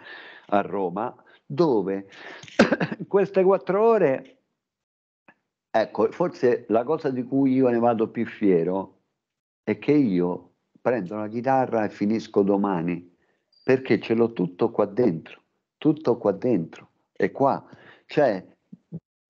a Roma, dove queste quattro ore, ecco, forse la cosa di cui io ne vado più fiero è che io prendo la chitarra e finisco domani, perché ce l'ho tutto qua dentro, tutto qua dentro, è qua, cioè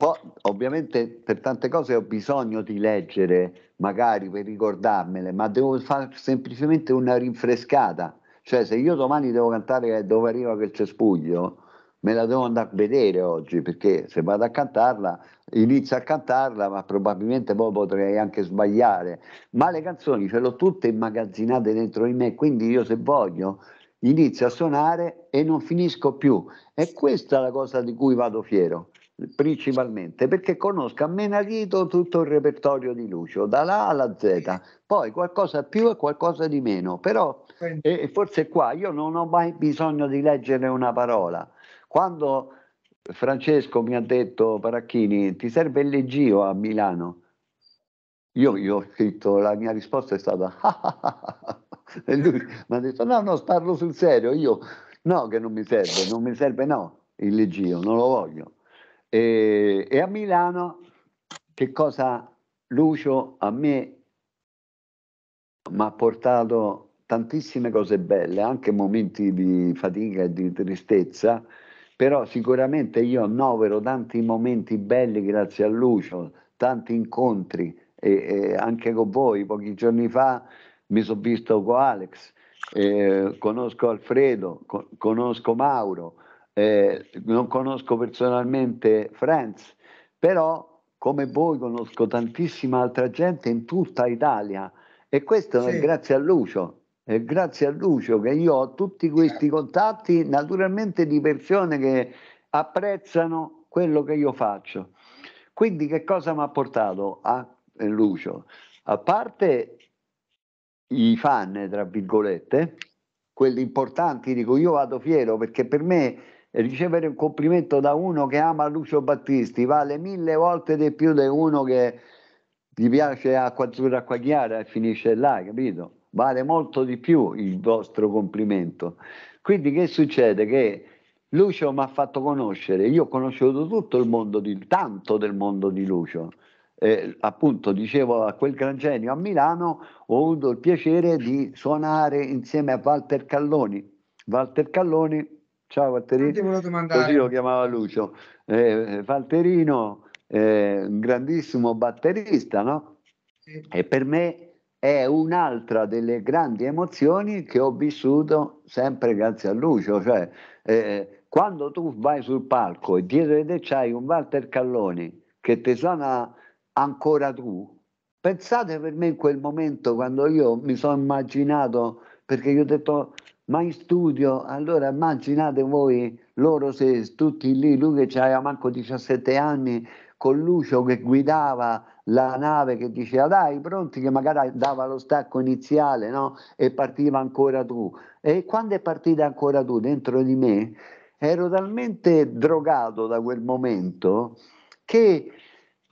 poi, ovviamente per tante cose ho bisogno di leggere, magari per ricordarmele, ma devo fare semplicemente una rinfrescata. Cioè, se io domani devo cantare dove arriva quel cespuglio, me la devo andare a vedere oggi perché se vado a cantarla inizio a cantarla ma probabilmente poi potrei anche sbagliare ma le canzoni ce le ho tutte immagazzinate dentro di me quindi io se voglio inizio a suonare e non finisco più e questa è la cosa di cui vado fiero principalmente perché conosca a menadito tutto il repertorio di Lucio, da A alla Z, poi qualcosa più e qualcosa di meno, però eh, forse qua io non ho mai bisogno di leggere una parola. Quando Francesco mi ha detto, Paracchini, ti serve il leggio a Milano? Io gli ho scritto, la mia risposta è stata, ah, ah, ah, e lui mi ha detto, no, no, parlo sul serio, io no che non mi serve, non mi serve no il leggio, non lo voglio. E, e a Milano che cosa Lucio a me mi ha portato tantissime cose belle, anche momenti di fatica e di tristezza, però sicuramente io annovero tanti momenti belli grazie a Lucio, tanti incontri e, e anche con voi. Pochi giorni fa mi sono visto con Alex, eh, conosco Alfredo, co- conosco Mauro, eh, non conosco personalmente Franz, però come voi conosco tantissima altra gente in tutta Italia e questo sì. è grazie a Lucio. È grazie a Lucio che io ho tutti questi certo. contatti, naturalmente di persone che apprezzano quello che io faccio. Quindi che cosa mi ha portato a eh, Lucio? A parte i fan, tra virgolette, quelli importanti, dico io vado fiero perché per me ricevere un complimento da uno che ama Lucio Battisti vale mille volte di più di uno che gli piace acqua azzurra, acqua chiara e finisce là, capito? Vale molto di più il vostro complimento. Quindi che succede? Che Lucio mi ha fatto conoscere, io ho conosciuto tutto il mondo, di, tanto del mondo di Lucio. Eh, appunto dicevo a quel gran genio a Milano ho avuto il piacere di suonare insieme a Walter Calloni. Walter Calloni Ciao Valterino. Così lo chiamava Lucio. Eh, Valterino, eh, grandissimo batterista, no? E per me è un'altra delle grandi emozioni che ho vissuto sempre grazie a Lucio. Cioè, eh, quando tu vai sul palco e dietro di te c'hai un Walter Calloni che ti suona ancora tu, pensate per me in quel momento quando io mi sono immaginato, perché io ho detto ma in studio, allora immaginate voi loro se tutti lì, lui che aveva manco 17 anni, con Lucio che guidava la nave che diceva dai pronti che magari dava lo stacco iniziale no? e partiva ancora tu e quando è partita ancora tu dentro di me ero talmente drogato da quel momento che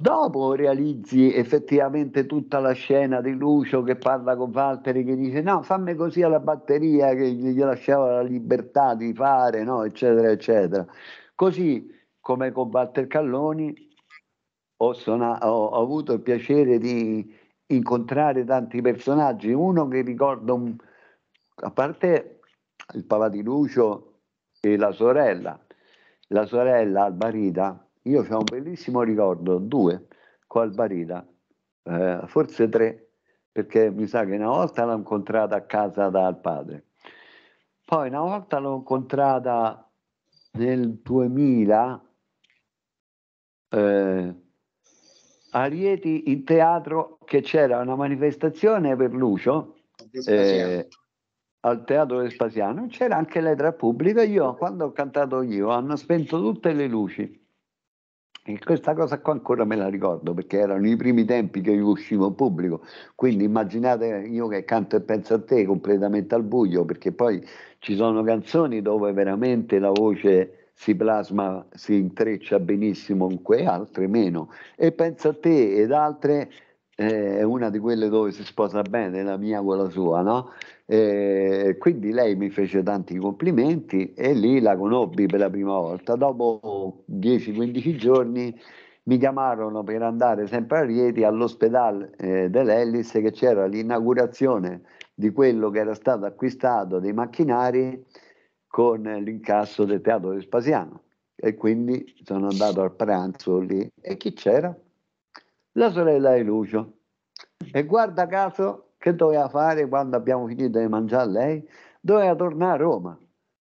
dopo realizzi effettivamente tutta la scena di Lucio che parla con Valtteri che dice no fammi così alla batteria che gli lasciava la libertà di fare no? eccetera eccetera così come con Walter Calloni ho, sonato, ho, ho avuto il piacere di incontrare tanti personaggi uno che ricordo mm, a parte il papà di Lucio e la sorella la sorella Albarita io ho un bellissimo ricordo, due, con Albarida, eh, forse tre, perché mi sa che una volta l'ho incontrata a casa dal padre. Poi una volta l'ho incontrata nel 2000 eh, a Rieti in teatro che c'era una manifestazione per Lucio eh, al teatro Vespasiano c'era anche l'etra pubblica, io quando ho cantato io hanno spento tutte le luci e questa cosa qua ancora me la ricordo perché erano i primi tempi che io uscivo in pubblico, quindi immaginate io che canto e penso a te completamente al buio, perché poi ci sono canzoni dove veramente la voce si plasma, si intreccia benissimo con quelle, altre meno. E penso a te ed altre eh, è una di quelle dove si sposa bene la mia con la sua, no? E eh, quindi lei mi fece tanti complimenti e lì la conobbi per la prima volta. Dopo 10-15 giorni mi chiamarono per andare sempre a Rieti all'ospedale eh, dell'Ellis che c'era l'inaugurazione di quello che era stato acquistato dei macchinari con l'incasso del teatro Vespasiano e quindi sono andato al pranzo lì e chi c'era? La sorella di Lucio e guarda caso che doveva fare quando abbiamo finito di mangiare lei? Doveva tornare a Roma.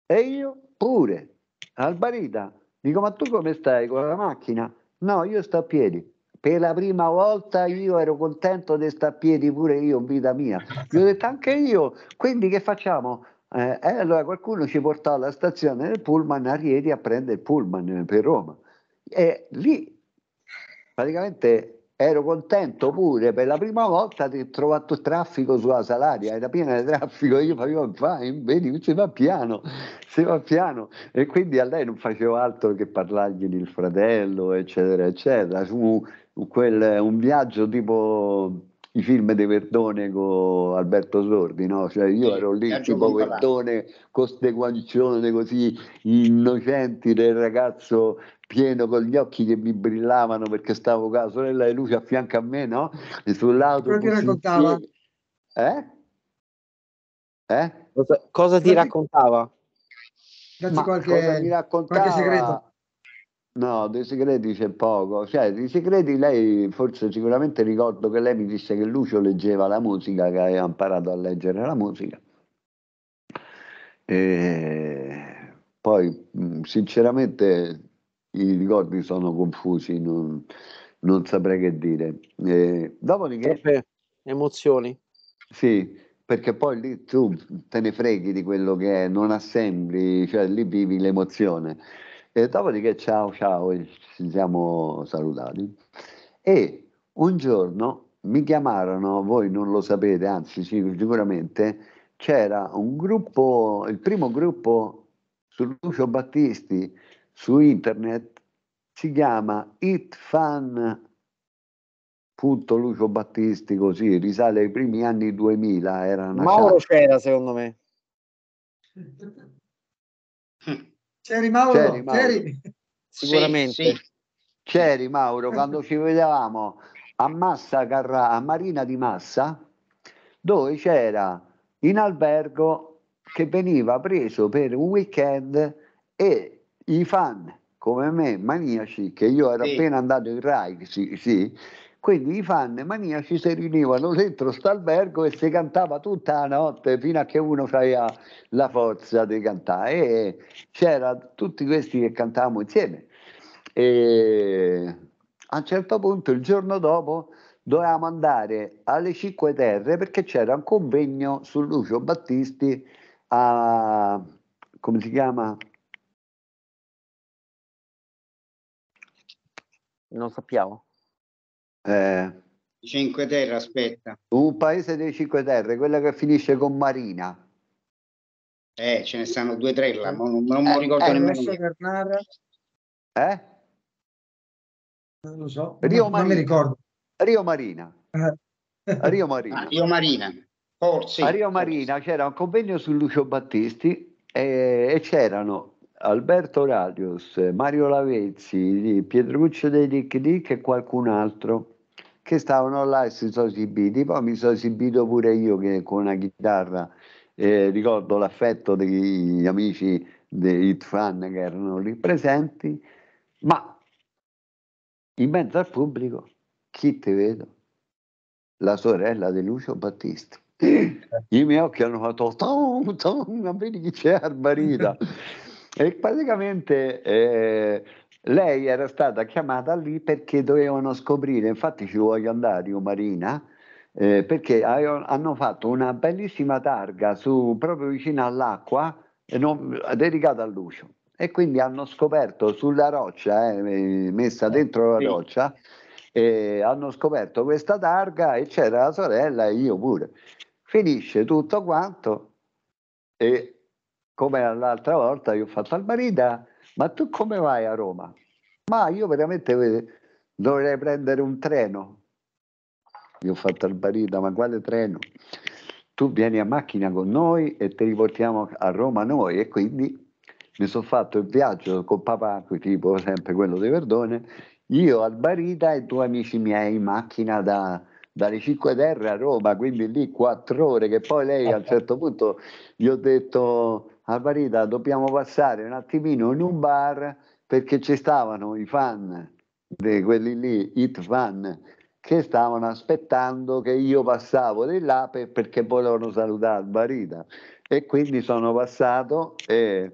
E io pure. Albarita, Dico, ma tu come stai con la macchina? No, io sto a piedi. Per la prima volta io ero contento di stare a piedi pure io in vita mia. Gli ho detto anche io. Quindi che facciamo? E eh, eh, allora qualcuno ci portò alla stazione del pullman a Rieti a prendere il pullman per Roma. E lì praticamente ero contento pure per la prima volta di trovato traffico sulla Salaria, era piena di traffico, io facevo, vai, eh, vedi, si va piano, si va piano, e quindi a lei non facevo altro che parlargli del fratello, eccetera, eccetera, su quel, un viaggio tipo i film di Verdone con Alberto Sordi, no? Cioè io ero lì tipo Verdone con queste guancione così innocenti del ragazzo pieno con gli occhi che mi brillavano perché stavo con la sorella di luce a fianco a me, no? E sull'autobus. Cosa ti raccontava? Eh? Eh? Cosa, cosa ti raccontava? Dacci qualche, raccontava? qualche segreto. No, dei segreti c'è poco, cioè dei segreti lei forse sicuramente ricordo che lei mi disse che Lucio leggeva la musica, che aveva imparato a leggere la musica. E poi sinceramente i ricordi sono confusi, non, non saprei che dire. Eh, dopodiché... Troppe emozioni. Sì, perché poi lì tu te ne freghi di quello che è, non assembli, cioè lì vivi l'emozione. E dopodiché ciao ciao, ci siamo salutati. E un giorno mi chiamarono, voi non lo sapete, anzi sicuramente, c'era un gruppo, il primo gruppo su Lucio Battisti, su internet si chiama itfan.lucio Battisti così risale ai primi anni 2000 era una Mauro chat. c'era secondo me c'eri Mauro, c'eri, Mauro. c'eri. sicuramente sì, sì. c'eri Mauro quando ci vedevamo a Massa Carrà a Marina di Massa dove c'era in albergo che veniva preso per un weekend e i fan come me, maniaci, che io ero sì. appena andato in Rai, sì, sì, quindi i fan maniaci si riunivano dentro st'albergo e si cantava tutta la notte fino a che uno aveva la forza di cantare e c'era tutti questi che cantavamo insieme e a un certo punto il giorno dopo dovevamo andare alle Cinque Terre perché c'era un convegno su Lucio Battisti a come si chiama Non sappiamo. Eh, Cinque Terre, aspetta. Un paese dei Cinque Terre, quella che finisce con Marina. Eh, ce ne stanno due tre là, non, non eh, mi ricordo eh, nemmeno. Cernara. Eh? Non lo so. Rio non, Marina. Non mi ricordo. Rio Marina. Eh. Rio Marina. Ah, Rio Marina. Forse. A Rio Marina c'era un convegno su Lucio Battisti e, e c'erano Alberto Radius, Mario Lavezzi, Pietruccio dei Dick Dick e qualcun altro che stavano là e si sono esibiti. Poi mi sono esibito pure io che con una chitarra eh, ricordo l'affetto degli amici dei hit fan che erano lì presenti, ma in mezzo al pubblico chi ti vedo? La sorella di Lucio Battisti. I miei occhi hanno fatto tom, tom, ma vedi chi c'è Arbarita E praticamente eh, lei era stata chiamata lì perché dovevano scoprire, infatti ci voglio andare io Marina, eh, perché hanno fatto una bellissima targa su, proprio vicino all'acqua eh, non, dedicata a Lucio. E quindi hanno scoperto sulla roccia, eh, eh messa eh, dentro la roccia, hanno scoperto questa targa e c'era la sorella e io pure. Finisce tutto quanto e come l'altra volta io ho fatto al marito, ma tu come vai a Roma? Ma io veramente dovrei prendere un treno. Io ho fatto al barita, ma quale treno? Tu vieni a macchina con noi e ti riportiamo a Roma noi e quindi mi sono fatto il viaggio con papà, tipo sempre quello di Verdone, io al Barita e due amici miei in macchina da, dalle 5 terre a Roma, quindi lì quattro ore, che poi lei a un certo punto gli ho detto a ah, Barita dobbiamo passare un attimino in un bar perché ci stavano i fan, di quelli lì, hit fan, che stavano aspettando che io passavo di là per, perché volevano salutare Barita. E quindi sono passato e,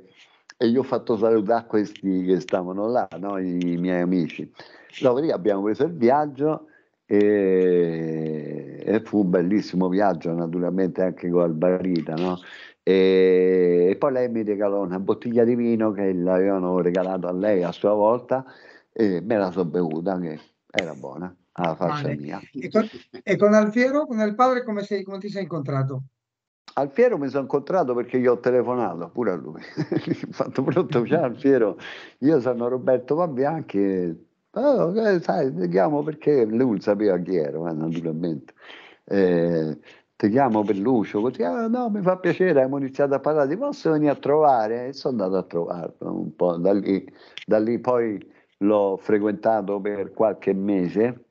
e gli ho fatto salutare questi che stavano là, no? I, i miei amici. lì abbiamo preso il viaggio e, e, fu un bellissimo viaggio naturalmente anche con Albarita, no? E poi lei mi regalò una bottiglia di vino che l'avevano regalato a lei a sua volta e me la so bevuta che era buona alla faccia vale. mia. E con, e con, Alfiero, con il padre, come, sei, come ti sei incontrato? Alfiero mi sono incontrato perché gli ho telefonato pure a lui. ho fatto pronto, ciao Alfiero, io sono Roberto Pabianchi. Oh, eh, sai, vediamo perché lui sapeva chi ero, eh, naturalmente. Eh, ti chiamo Bellucio, così, ah no, mi fa piacere, abbiamo iniziato a parlare, ti posso venire a trovare? E sono andato a trovarlo un po', da lì, da lì poi l'ho frequentato per qualche mese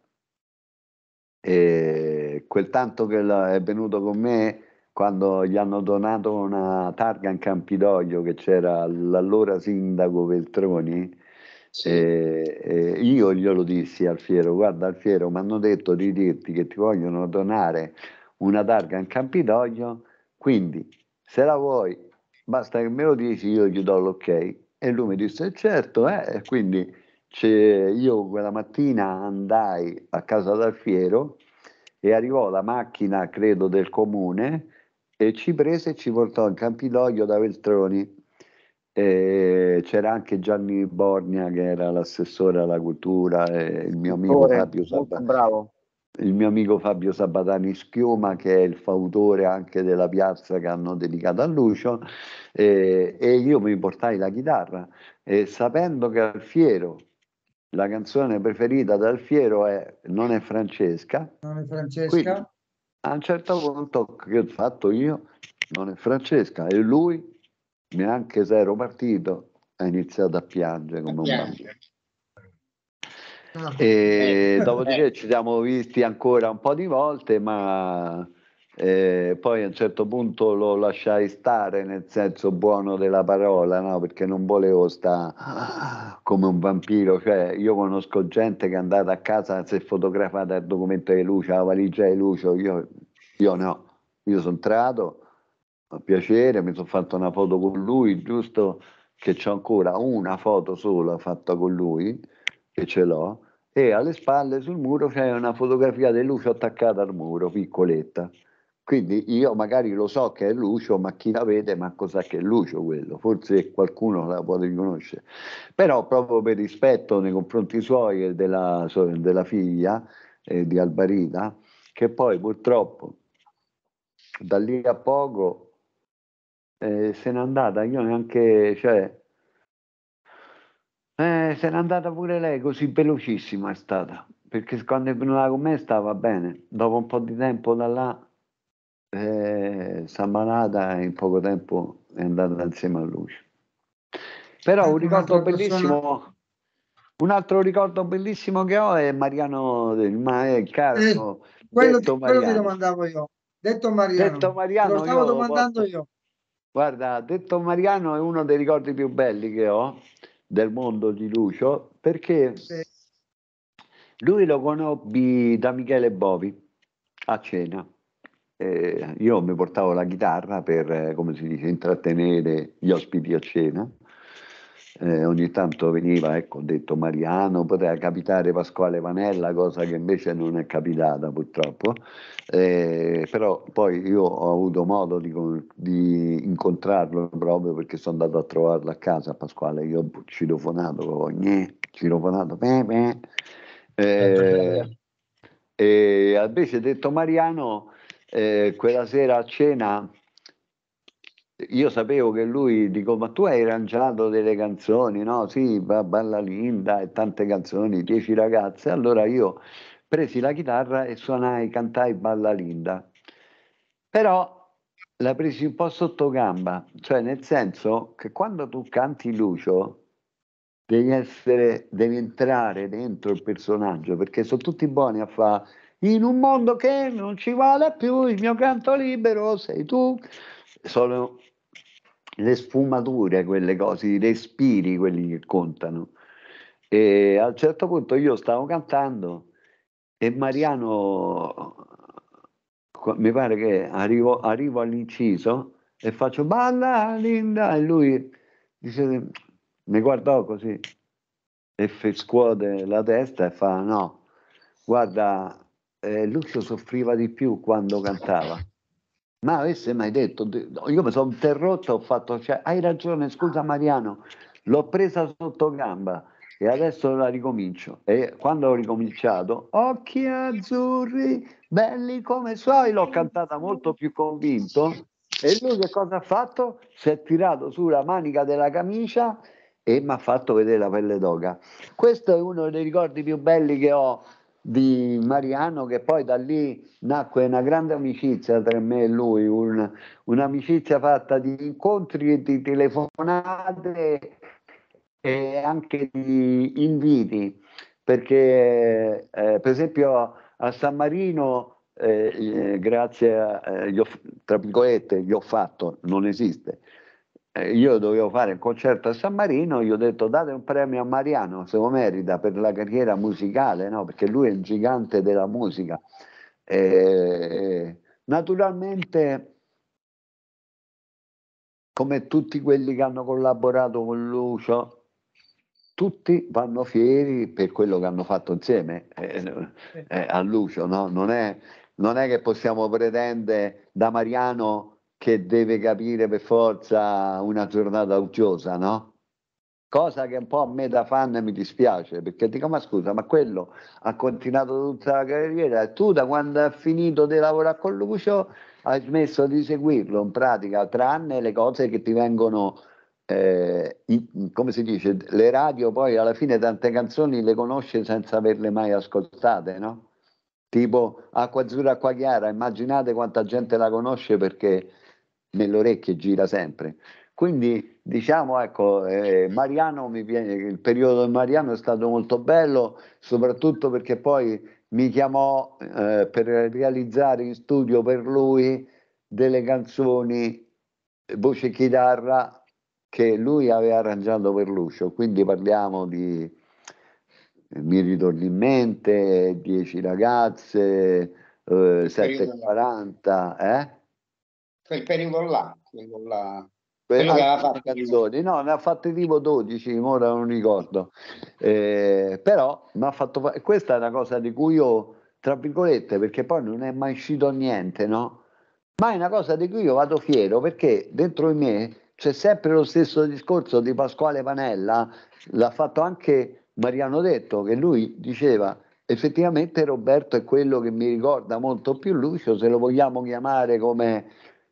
e quel tanto che è venuto con me quando gli hanno donato una targa in Campidoglio che c'era l'allora sindaco Veltroni, sì. E, e io glielo dissi al fiero, guarda Alfiero, mi hanno detto di dirti che ti vogliono donare una targa in Campidoglio, quindi se la vuoi basta che me lo dici, io gli do l'ok. E lui mi disse certo, eh? e quindi io quella mattina andai a casa d'Alfiero e arrivò la macchina, credo, del comune e ci prese e ci portò in Campidoglio da Veltroni. E c'era anche Gianni Borgna che era l'assessore alla cultura e il mio amico Fabio Salvatore. Bravo il mio amico Fabio Sabatani Schiuma, che è il fautore anche della piazza che hanno dedicato a Lucio, eh, e io mi portai la chitarra, eh, sapendo che Alfiero, la canzone preferita da Alfiero è Non è Francesca. Non è Francesca. Quindi, a un certo punto che ho fatto io, Non è Francesca, e lui, neanche se ero partito, ha iniziato a piangere come a un piangere. bambino. E eh, eh, dopodiché eh. ci siamo visti ancora un po' di volte, ma eh, poi a un certo punto lo lasciai stare nel senso buono della parola, no? perché non volevo stare come un vampiro. Cioè, io conosco gente che è andata a casa, si è fotografata il documento di Lucio, la valigia di Lucio, io, io no, io sono entrato a piacere, mi sono fatto una foto con lui, giusto che c'è ancora una foto sola fatta con lui che ce l'ho, e alle spalle sul muro c'è una fotografia di Lucio attaccata al muro, piccoletta. Quindi io magari lo so che è Lucio, ma chi la vede, ma cos'è che è Lucio quello? Forse qualcuno la può riconoscere. Però proprio per rispetto nei confronti suoi e della, della figlia eh, di Albarita, che poi purtroppo da lì a poco eh, se n'è andata, io neanche, cioè, eh, se n'è andata pure lei, così velocissima è stata, perché quando è venuta con me stava bene, dopo un po' di tempo da là eh, si è ammalata e in poco tempo è andata insieme a lui. Però eh, un ricordo bellissimo, un altro ricordo bellissimo che ho è Mariano del Ma è il caso. Eh, quello, detto quello ti domandavo io. Detto Mariano. Detto Mariano lo stavo io, domandando guarda, io. Guarda, detto Mariano è uno dei ricordi più belli che ho del mondo di Lucio, perché lui lo conobbi da Michele Bovi a cena. Eh, io mi portavo la chitarra per, eh, come si dice, intrattenere gli ospiti a cena eh, ogni tanto veniva, ecco, detto Mariano, poteva capitare Pasquale Vanella, cosa che invece non è capitata purtroppo, eh, però poi io ho avuto modo di, di, incontrarlo proprio perché sono andato a trovarlo a casa Pasquale, io ho cirofonato, cirofonato, beh, beh. Eh, e invece detto Mariano, eh, quella sera a cena io sapevo che lui, dico, ma tu hai arrangiato delle canzoni, no? Sì, Balla Linda e tante canzoni, dieci ragazze. Allora io presi la chitarra e suonai, cantai Balla Linda. Però la presi un po' sotto gamba, cioè nel senso che quando tu canti Lucio devi essere, devi entrare dentro il personaggio, perché sono tutti buoni a fare in un mondo che non ci vale più, il mio canto libero sei tu. Sono le sfumature, quelle cose, i respiri, quelli che contano. E a un certo punto io stavo cantando e Mariano, mi pare che arrivo, arrivo all'inciso e faccio balla Linda e lui dice, mi guardò così e scuote la testa e fa no, guarda, eh, Lucio soffriva di più quando cantava. Ma avesse mai detto, io mi sono interrotto, ho fatto, cioè, hai ragione, scusa Mariano, l'ho presa sotto gamba e adesso la ricomincio. E quando ho ricominciato, occhi azzurri, belli come suoi, l'ho cantata molto più convinto. E lui che cosa ha fatto? Si è tirato sulla manica della camicia e mi ha fatto vedere la pelle d'oca. Questo è uno dei ricordi più belli che ho di Mariano che poi da lì nacque una grande amicizia tra me e lui, un, un'amicizia fatta di incontri, di telefonate e anche di inviti, perché eh, per esempio a San Marino eh, eh grazie a, eh, gli ho, tra virgolette, gli ho fatto, non esiste, eh, io dovevo fare il concerto a San Marino, gli ho detto date un premio a Mariano, se lo merita per la carriera musicale, no? perché lui è il gigante della musica. E, eh, naturalmente, come tutti quelli che hanno collaborato con Lucio, tutti vanno fieri per quello che hanno fatto insieme eh, eh, a Lucio, no? non, è, non è che possiamo pretendere da Mariano che deve capire per forza una giornata uggiosa, no? Cosa che un po' a me da fan mi dispiace, perché dico ma scusa, ma quello ha continuato tutta la carriera e tu da quando hai finito di lavorare con Lucio hai smesso di seguirlo in pratica, tranne le cose che ti vengono eh, come si dice, le radio poi alla fine tante canzoni le conosce senza averle mai ascoltate, no? Tipo Acqua Azzurra, Acqua Chiara, immaginate quanta gente la conosce perché nell'orecchio orecchie gira sempre. Quindi diciamo, ecco, eh, Mariano mi viene, il periodo di Mariano è stato molto bello, soprattutto perché poi mi chiamò eh, per realizzare in studio per lui delle canzoni voce chitarra che lui aveva arrangiato per Lucio. Quindi parliamo di eh, Mi ritorno in mente, Dieci ragazze, eh, 7.40, eh? quel periodo là, quello là. Quello che fatto No, ne ha fatti tipo 12, ora non ricordo. Eh, però mi ha fatto questa è una cosa di cui io, tra virgolette, perché poi non è mai uscito niente, no? Ma è una cosa di cui io vado fiero perché dentro di me c'è sempre lo stesso discorso di Pasquale Panella, l'ha fatto anche Mariano Detto, che lui diceva effettivamente Roberto è quello che mi ricorda molto più Lucio, se lo vogliamo chiamare come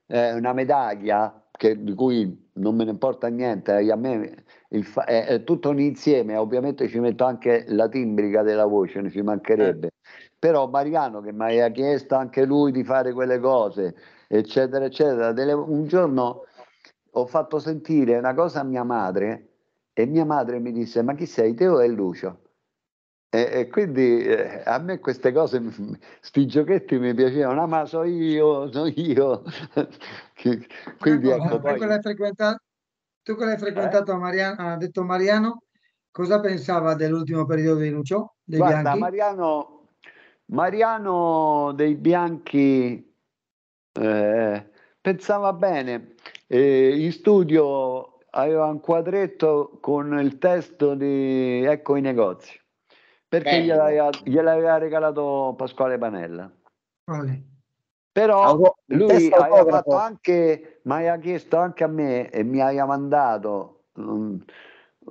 eh, una medaglia che, di cui non me ne importa niente, eh, a me fa- è, è, tutto un insieme, ovviamente ci metto anche la timbrica della voce, ne ci mancherebbe, eh. però Mariano che mi ha chiesto anche lui di fare quelle cose, eccetera, eccetera, delle, un giorno ho fatto sentire una cosa a mia madre e mia madre mi disse ma chi sei, te o è Lucio? E, e quindi eh, a me queste cose, sti giochetti mi piacevano, ah, ma so io, so io. quindi, no, ecco, Tu che l'hai frequentato eh? Mariano, ha detto Mariano, cosa pensava dell'ultimo periodo di Lucio? Dei Guarda, bianchi? Mariano, Mariano dei Bianchi eh, pensava bene. Eh, in studio aveva un quadretto con il testo di Ecco i negozi perché gliel'aveva, regalato Pasquale Panella. Vale. Però lui ha fatto anche, mi ha chiesto anche a me e mi ha mandato um,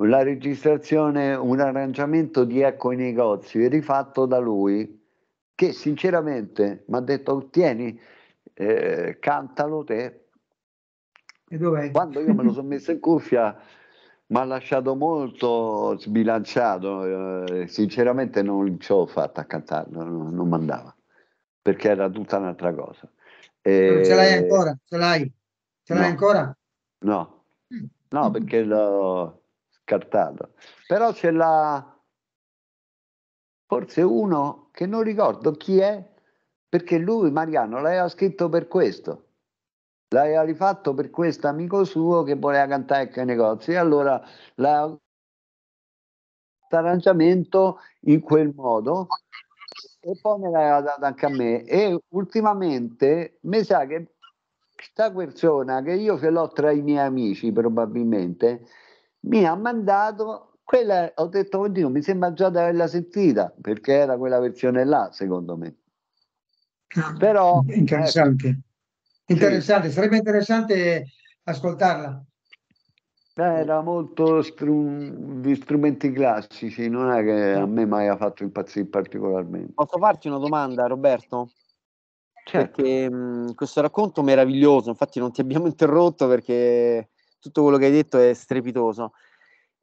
la registrazione, un arrangiamento di Ecco i negozi rifatto da lui, che sinceramente mi ha detto tieni, eh, cantalo te. E dov'è? Quando io me lo sono messo in cuffia mi ha lasciato molto sbilanciato, eh, sinceramente non ci ho fatto a cantare, non, non mandava, perché era tutta un'altra cosa. E... Ce l'hai ancora? Ce l'hai? Ce l'hai no. ancora? No, mm. no, mm. perché l'ho scartato. Però ce l'ha forse uno che non ricordo chi è, perché lui, Mariano, l'aveva scritto per questo l'aveva rifatto per questo amico suo che voleva cantare ai negozi e allora l'ha arrangiamento in quel modo e poi me l'aveva data anche a me e ultimamente mi sa che questa persona che io ce l'ho tra i miei amici probabilmente mi ha mandato quella ho detto oddio mi sembra già di averla sentita perché era quella versione là secondo me ah, però interessante ecco, Interessante, sì. sarebbe interessante ascoltarla. Beh, era molto strum- di strumenti classici, non è che a me mai ha fatto impazzire particolarmente. Posso farti una domanda, Roberto? Certo. Perché mh, questo racconto è meraviglioso, infatti non ti abbiamo interrotto perché tutto quello che hai detto è strepitoso.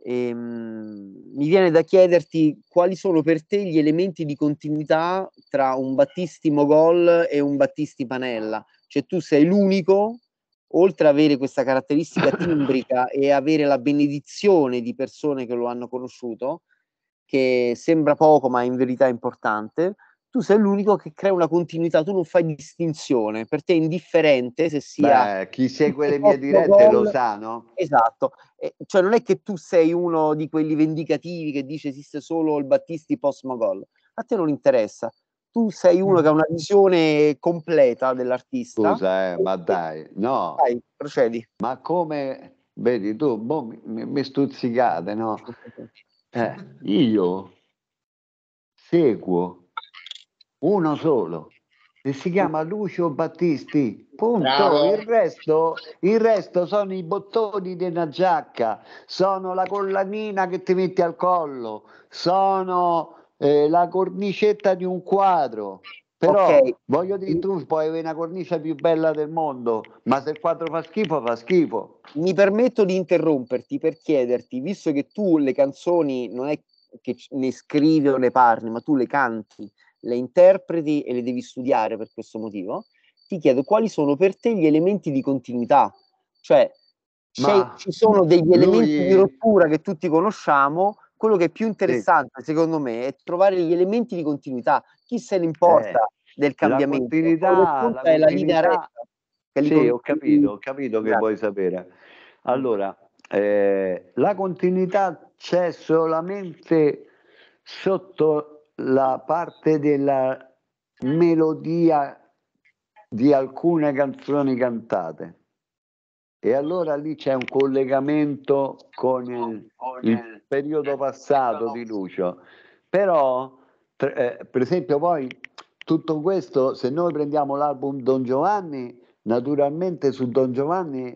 E, ehm, mh, mi viene da chiederti quali sono per te gli elementi di continuità tra un Battisti Mogol e un Battisti Panella, cioè tu sei l'unico, oltre ad avere questa caratteristica timbrica e avere la benedizione di persone che lo hanno conosciuto, che sembra poco ma in verità è importante, tu sei l'unico che crea una continuità, tu non fai distinzione, per te è indifferente se sia... Beh, chi segue le mie dirette gol. lo sa, no? Esatto, eh, cioè non è che tu sei uno di quelli vendicativi che dice esiste solo il Battisti post-Mogol, a te non interessa, tu sei uno mm. che ha una visione completa dell'artista. Scusa, eh, ma dai, no. Dai, procedi. Ma come, vedi tu, boh, mi, mi, stuzzicate, no? Eh, io seguo uno solo e si chiama Lucio Battisti. Punto. Il resto, il resto sono i bottoni della giacca, sono la collanina che ti metti al collo, sono eh, la cornicetta di un quadro. Però okay. voglio dire, tu puoi avere una cornice più bella del mondo, ma se il quadro fa schifo, fa schifo. Mi permetto di interromperti per chiederti, visto che tu le canzoni non è che ne scrivi o ne parli, ma tu le canti, le interpreti e le devi studiare per questo motivo, ti chiedo quali sono per te gli elementi di continuità. Cioè, ci sono degli elementi lui... di rottura che tutti conosciamo, quello che è più interessante, sì. secondo me, è trovare gli elementi di continuità. Chi se ne importa eh, del cambiamento? La continuità, la è la linea retta. Sì, ho capito, ho capito che vuoi sapere. Allora, eh, la continuità c'è solamente sotto la parte della melodia di alcune canzoni cantate. E allora lì c'è un collegamento con il, il periodo passato di Lucio. Però, eh, per esempio, poi tutto questo, se noi prendiamo l'album Don Giovanni, naturalmente su Don Giovanni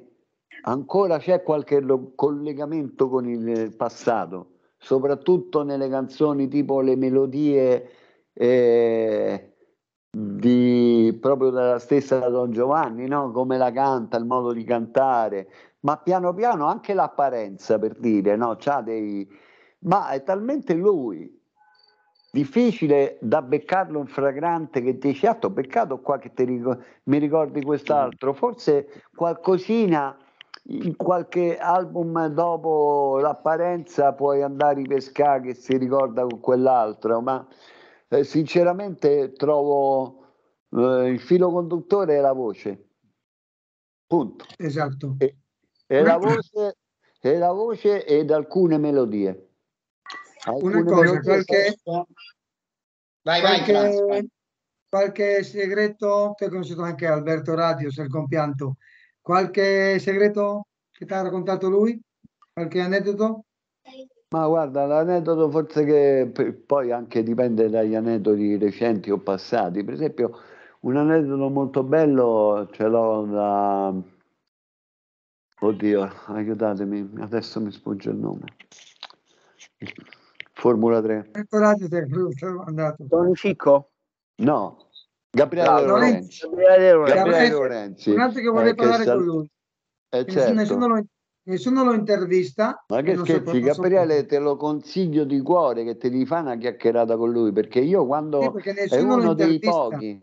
ancora c'è qualche collegamento con il passato, soprattutto nelle canzoni tipo le melodie eh, di, proprio dalla stessa Don Giovanni, no? come la canta, il modo di cantare, ma piano piano anche l'apparenza per dire, no? C'ha dei... ma è talmente lui, difficile da beccarlo un fragrante che dici, ah, t'ho beccato qua che ricordi, mi ricordi quest'altro, forse qualcosina in qualche album dopo l'apparenza puoi andare a ripescare che si ricorda con quell'altro, ma eh, sinceramente trovo eh, il filo conduttore è la voce. Punto. Esatto. E, e la voce, e la voce ed alcune melodie. Alcune Una cosa, qualche... Vai, qualche, vai, qualche segreto che ha conosciuto anche Alberto Radios, il compianto. Qualche segreto che ti ha raccontato lui? Qualche aneddoto? Ma guarda, l'aneddoto forse che poi anche dipende dagli aneddoti recenti o passati. Per esempio, un aneddoto molto bello ce l'ho da... Oddio, aiutatemi, adesso mi sfugge il nome. Formula 3. Tony Cicco? No, Gabriele no, Lorenzi. Lorenzi. Lorenzi. Gabriele Lorenzi. Un altro che vorrei eh, parlare che sal- con lui. Eh, certo. Nessuno lo nessuno lo intervista. Ma che scherzi, Gabriele, te lo consiglio di cuore che te li fa una chiacchierata con lui perché io quando sì, perché è uno dei pochi,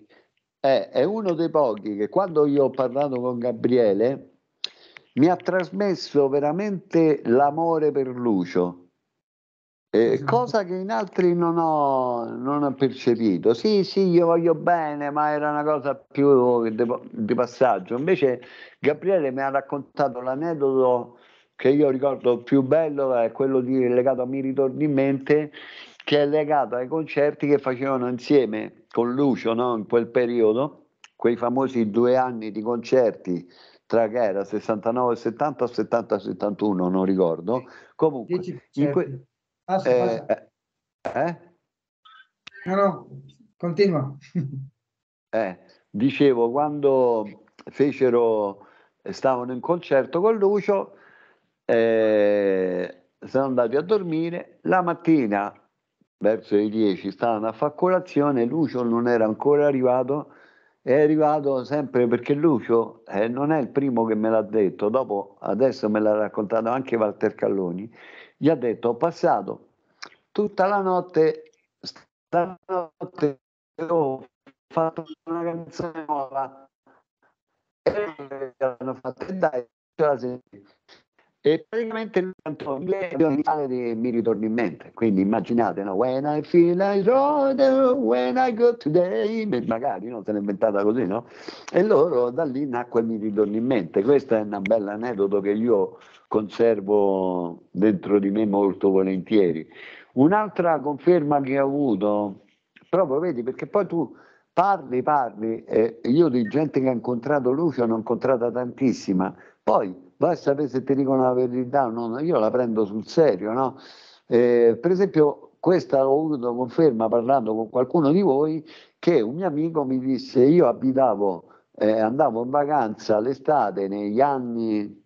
eh, è uno dei pochi che quando io ho parlato con Gabriele mi ha trasmesso veramente l'amore per Lucio. Eh, cosa che in altri non ho, non ho, percepito. Sì, sì, io voglio bene, ma era una cosa più di passaggio. Invece Gabriele mi ha raccontato l'aneddoto che io ricordo più bello è quello di, legato a Mi ritorni in mente, che è legato ai concerti che facevano insieme con Lucio no? in quel periodo, quei famosi due anni di concerti tra che era 69 e 70 o 70 71, non ricordo. Comunque, in que- passa, eh, passa. Eh, eh? No, no, continua. eh, dicevo, quando fecero stavano in concerto con Lucio, eh, sono andati a dormire, la mattina verso le 10 stavano a fare colazione, Lucio non era ancora arrivato, è arrivato sempre perché Lucio eh, non è il primo che me l'ha detto, dopo adesso me l'ha raccontato anche Walter Calloni, gli ha detto ho passato tutta la notte, stanotte ho fatto una canzone nuova hanno fatto e dai, E praticamente lui cantò inglese ogni Mi ritorno in mente. Quindi immaginate, no? When I feel I road, when I go today, Beh, magari non se l'è inventata così, no? E loro da lì nacque Mi ritorno in mente. Questo è un bel aneddoto che io conservo dentro di me molto volentieri. Un'altra conferma che ho avuto, proprio vedi, perché poi tu parli, parli, eh, io di gente che ha incontrato Lucio ne ho incontrata tantissima, poi vai a sapere se ti dicono la verità o no, io la prendo sul serio, no? Eh, per esempio, questa ho avuto conferma parlando con qualcuno di voi che un mio amico mi disse, io abitavo, eh, andavo in vacanza l'estate negli anni,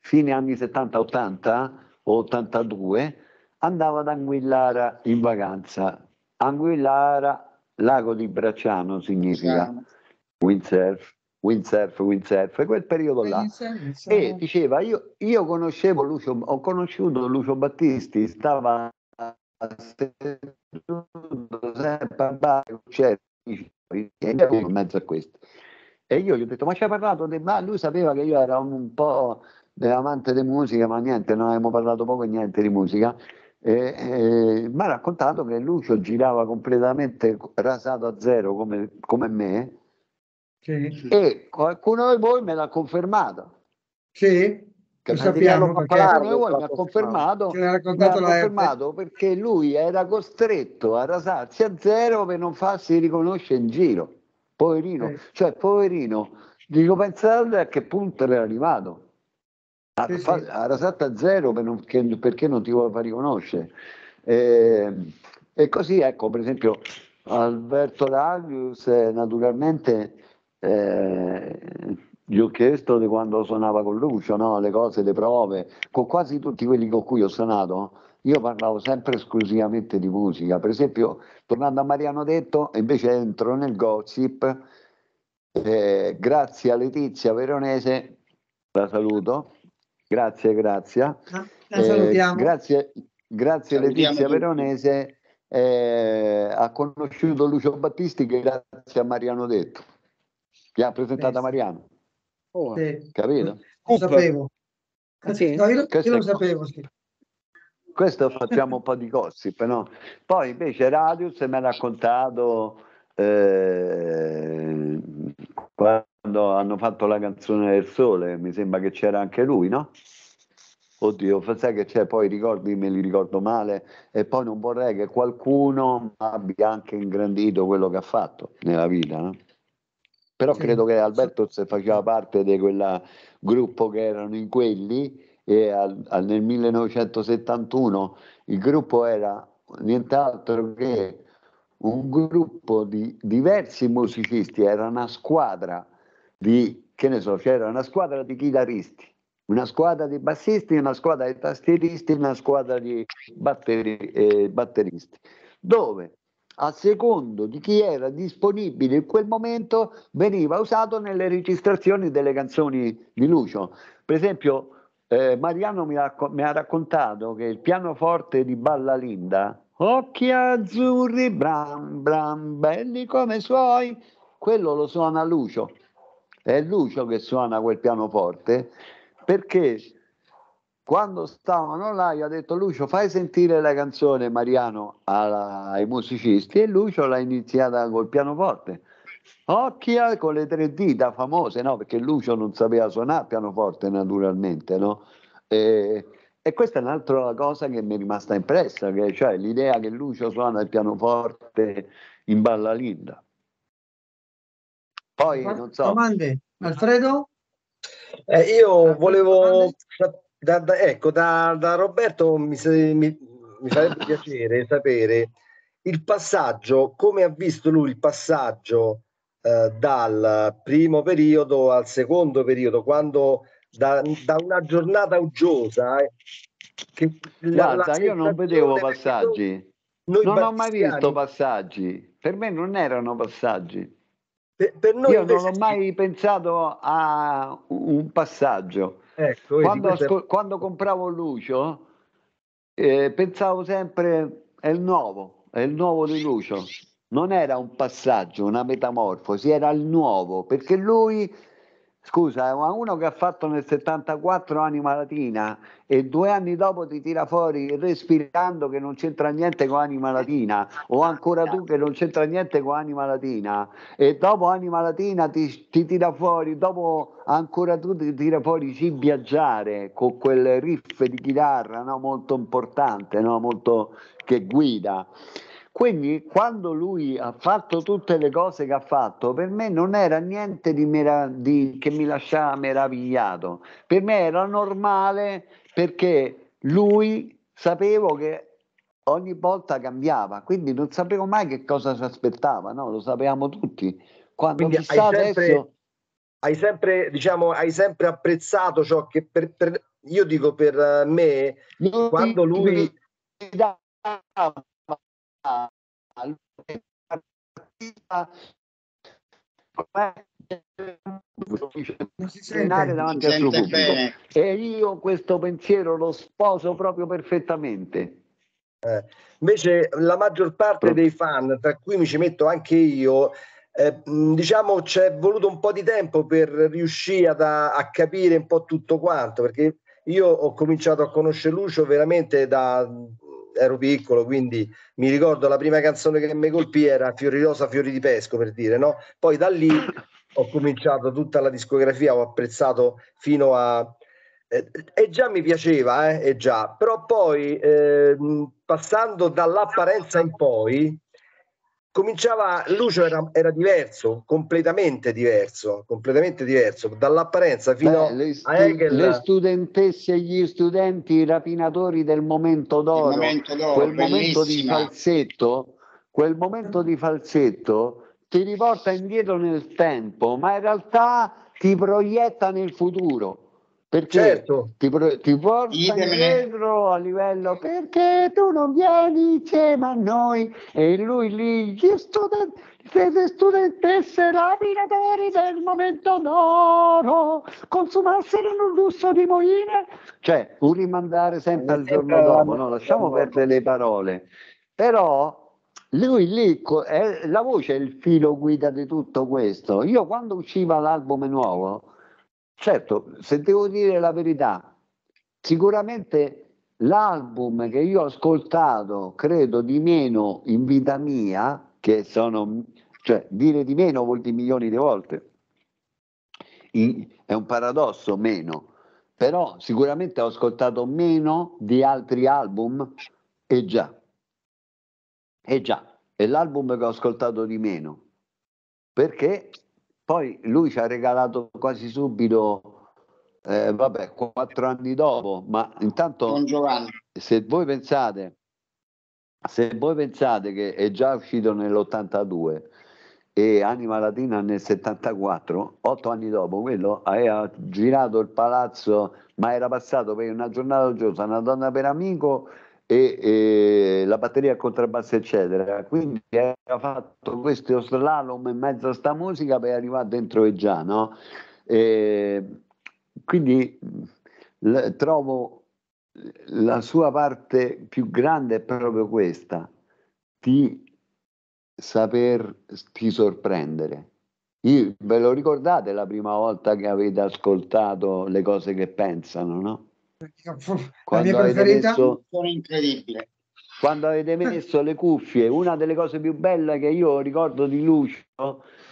fine anni 70-80 o 82, andavo ad Anguillara in vacanza. Anguillara Lago di Bracciano significa Bracciano. windsurf, windsurf, windsurf, quel periodo là. E diceva, io, io conoscevo Lucio, ho conosciuto Lucio Battisti, stava seduto sempre a bar, in mezzo a questo. E io gli ho detto, ma ci hai parlato? Di... Ma lui sapeva che io ero un po' amante di musica, ma niente, non abbiamo parlato poco e niente di musica eh, eh, mi ha raccontato che Lucio girava completamente rasato a zero come, come me sì. e qualcuno di voi me l'ha confermato. Sì, che lo sappiamo perché Palardo, voi, mi ha confermato, mi ha confermato perché lui era costretto a rasarsi a zero per non farsi riconoscere in giro. Poverino, sì. cioè poverino, dico pensate a che punto era arrivato. Ha, ah, sì, sì. a zero per non, che, perché non ti vuole far riconoscere. Eh, e così ecco, per esempio, Alberto Davius eh, naturalmente eh, gli ho chiesto di quando suonava con Lucio, no? le cose, le prove, con quasi tutti quelli con cui ho suonato. Io parlavo sempre esclusivamente di musica, per esempio tornando a Mariano Detto, invece entro nel gossip, eh, grazie a Letizia Veronese, la saluto, Ah, eh, grazie, grazie. Ah, eh, grazie, grazie Letizia tutti. Veronese. Eh, ha conosciuto Lucio Battisti grazie a Mariano Detto. Che ha presentato Beh, Mariano. Oh, sì. Capito? Lo sapevo. Ah, sì. no, io, io, lo sapevo, sì. Questo facciamo un po' di gossip, no? Poi invece Radius mi ha raccontato eh, quando hanno fatto la canzone del sole, mi sembra che c'era anche lui, no? Oddio, sai che c'è, poi i ricordi me li ricordo male e poi non vorrei che qualcuno abbia anche ingrandito quello che ha fatto nella vita, no? Però sì. credo che Alberto se faceva parte di quel gruppo che erano in quelli e al, al, nel 1971 il gruppo era nient'altro che un gruppo di diversi musicisti, era una squadra di, che ne so, c'era una squadra di chitarristi, una squadra di bassisti, una squadra di tastieristi, una squadra di batteri, eh, batteristi, dove a secondo di chi era disponibile in quel momento veniva usato nelle registrazioni delle canzoni di Lucio. Per esempio, eh, Mariano mi ha, mi ha, raccontato che il pianoforte di Ballalinda, occhi azzurri, bram bram, belli come suoi, quello lo suona Lucio è Lucio che suona quel pianoforte, perché quando stavano là gli ha detto Lucio fai sentire la canzone Mariano alla, ai musicisti e Lucio l'ha iniziata col pianoforte. Occhia con le tre dita famose, no? Perché Lucio non sapeva suonare pianoforte naturalmente, no? E, e questa è un'altra cosa che mi è rimasta impressa, che, cioè l'idea che Lucio suona il pianoforte in balla linda. Poi, non so. Domande? Alfredo? Eh, io volevo, da, da, ecco, da, da Roberto mi, mi, mi farebbe piacere sapere il passaggio, come ha visto lui il passaggio eh, dal primo periodo al secondo periodo, quando da, da una giornata uggiosa... Eh, che la, Guarda, io non vedevo passaggi, non ho mai visto passaggi, per me non erano passaggi. Per, eh, per noi Io invece... non ho mai pensato a un passaggio. Ecco, quando, questa... ascol- quando, compravo Lucio, eh, pensavo sempre è il nuovo, è il nuovo di Lucio. Non era un passaggio, una metamorfosi, era il nuovo, perché lui Scusa, ma uno che ha fatto nel 74 Anima Latina e due anni dopo ti tira fuori respirando che non c'entra niente con Anima Latina, o ancora tu che non c'entra niente con Anima Latina, e dopo Anima Latina ti, ti tira fuori, dopo ancora tu ti tira fuori Sì Viaggiare con quel riff di chitarra no? molto importante, no? molto che guida. Quindi quando lui ha fatto tutte le cose che ha fatto, per me non era niente di mera- di, che mi lasciava meravigliato, per me era normale perché lui sapevo che ogni volta cambiava, quindi non sapevo mai che cosa si aspettava, no? lo sapevamo tutti. Quando quindi chissà hai sempre, adesso... hai sempre, diciamo, hai sempre apprezzato ciò che per, per io dico per eh, me, quando lui non si sente, davanti al pubblico. E io questo pensiero lo sposo proprio perfettamente. Eh, invece la maggior parte dei fan, tra cui mi ci metto anche io, eh, diciamo c'è voluto un po' di tempo per riuscire ad, a capire un po' tutto quanto, perché io ho cominciato a conoscere Lucio veramente da ero piccolo, quindi mi ricordo la prima canzone che mi colpì era Fiori Rosa, Fiori di Pesco, per dire, no? Poi da lì ho cominciato tutta la discografia, ho apprezzato fino a... Eh, e già mi piaceva, eh, e già, però poi eh, passando dall'apparenza in poi, cominciava Lucio era, era, diverso, completamente diverso, completamente diverso dall'apparenza fino Beh, a Hegel. Le studentesse e gli studenti i rapinatori del momento d'oro, momento d'oro quel bellissima. momento di falsetto, quel momento di falsetto ti riporta indietro nel tempo, ma in realtà ti proietta nel futuro perché certo. ti, ti porta Idemene. indietro a livello perché tu non vieni insieme a noi e lui lì gli studenti siete studentesse laminatori del momento d'oro consumassero un lusso di moine cioè un rimandare sempre al giorno però, dopo no? lasciamo perdere le parole però lui lì, eh, la voce è il filo guida di tutto questo. Io quando usciva l'album nuovo, Certo, se devo dire la verità, sicuramente l'album che io ho ascoltato, credo di meno in vita mia, che sono, cioè dire di meno vuol dire milioni di volte, è un paradosso meno, però sicuramente ho ascoltato meno di altri album e già, e già, è l'album che ho ascoltato di meno, perché poi lui ci ha regalato quasi subito, eh, vabbè, quattro anni dopo, ma intanto se voi pensate, se voi pensate che è già uscito nell'82 e Anima Latina nel 74, otto anni dopo, quello aveva eh, girato il palazzo, ma era passato per una giornata gioiosa, una donna per amico e, e la batteria a contrabbasso eccetera quindi ha fatto questo slalom in mezzo a sta musica per arrivare dentro e già no? E, quindi l- trovo la sua parte più grande è proprio questa di saperti sorprendere io, ve lo ricordate la prima volta che avete ascoltato le cose che pensano no? Quando avete, messo, quando avete messo le cuffie, una delle cose più belle che io ricordo di Lucio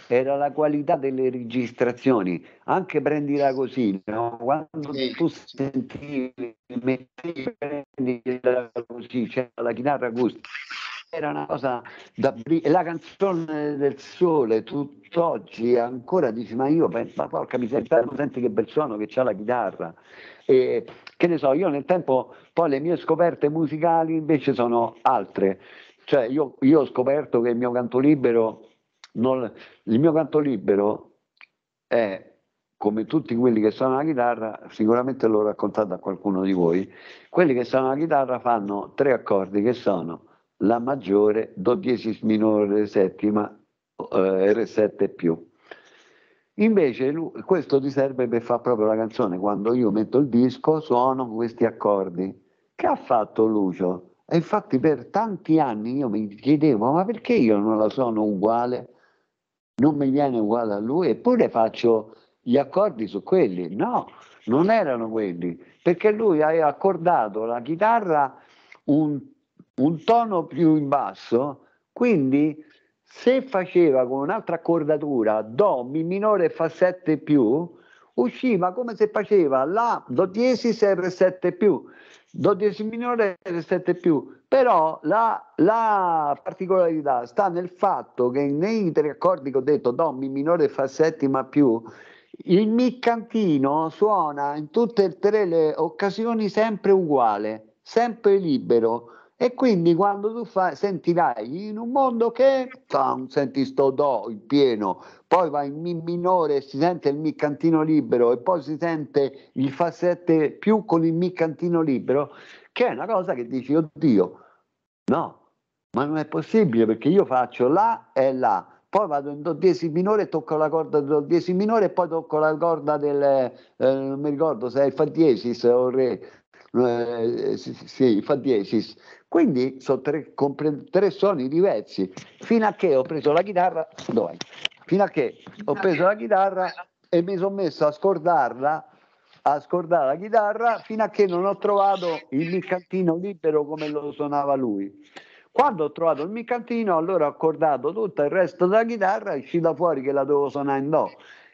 era la qualità delle registrazioni, anche prendila così, no? quando sì. tu sentivi, prendila così, c'era la chitarra acustica, era una cosa da... La canzone del sole, tutt'oggi ancora dici, ma io penso, porca miseria, senti che bel suono che c'ha la chitarra. E che ne so, io nel tempo poi le mie scoperte musicali invece sono altre. Cioè io, io ho scoperto che il mio canto libero, non, il mio canto libero è come tutti quelli che suonano la chitarra, sicuramente l'ho raccontato a qualcuno di voi, quelli che suonano la chitarra fanno tre accordi che sono la maggiore, do diesis minore, settima, eh, R7 più. Invece lui, questo ti serve per fare proprio la canzone, quando io metto il disco suono questi accordi. Che ha fatto Lucio? E infatti per tanti anni io mi chiedevo, ma perché io non la sono uguale? Non mi viene uguale a lui? Eppure faccio gli accordi su quelli. No, non erano quelli, perché lui ha accordato la chitarra un, un tono più in basso, quindi se faceva con un'altra accordatura Do, Mi minore Fa 7 più, usciva come se faceva La, Do diesis R7 più, Do diesis minore R7 più. Però la, la, particolarità sta nel fatto che nei tre accordi che ho detto Do, Mi minore Fa settima più, il miccantino suona in tutte e tre le occasioni sempre uguale, sempre libero e quindi quando tu fai, sentirai in un mondo che tam, senti sto do in pieno, poi vai in mi minore, si sente il mi cantino libero e poi si sente il fa 7 più con il mi cantino libero, che è una cosa che dici oddio, no, ma non è possibile perché io faccio la e la, poi vado in do diesi minore, tocco la corda del do diesi minore e poi tocco la corda del, eh, non mi ricordo se è il fa diesis o re, eh, sì, sì, fa diesis quindi sono tre, compre- tre suoni diversi, fino a che ho preso la chitarra, dov'è? Fino a che ho preso la chitarra e mi sono messo a scordarla a scordare la chitarra fino a che non ho trovato il micantino libero come lo suonava lui. Quando ho trovato il micantino, allora ho accordato tutto il resto della chitarra e è uscita fuori che la dovevo suonare in do.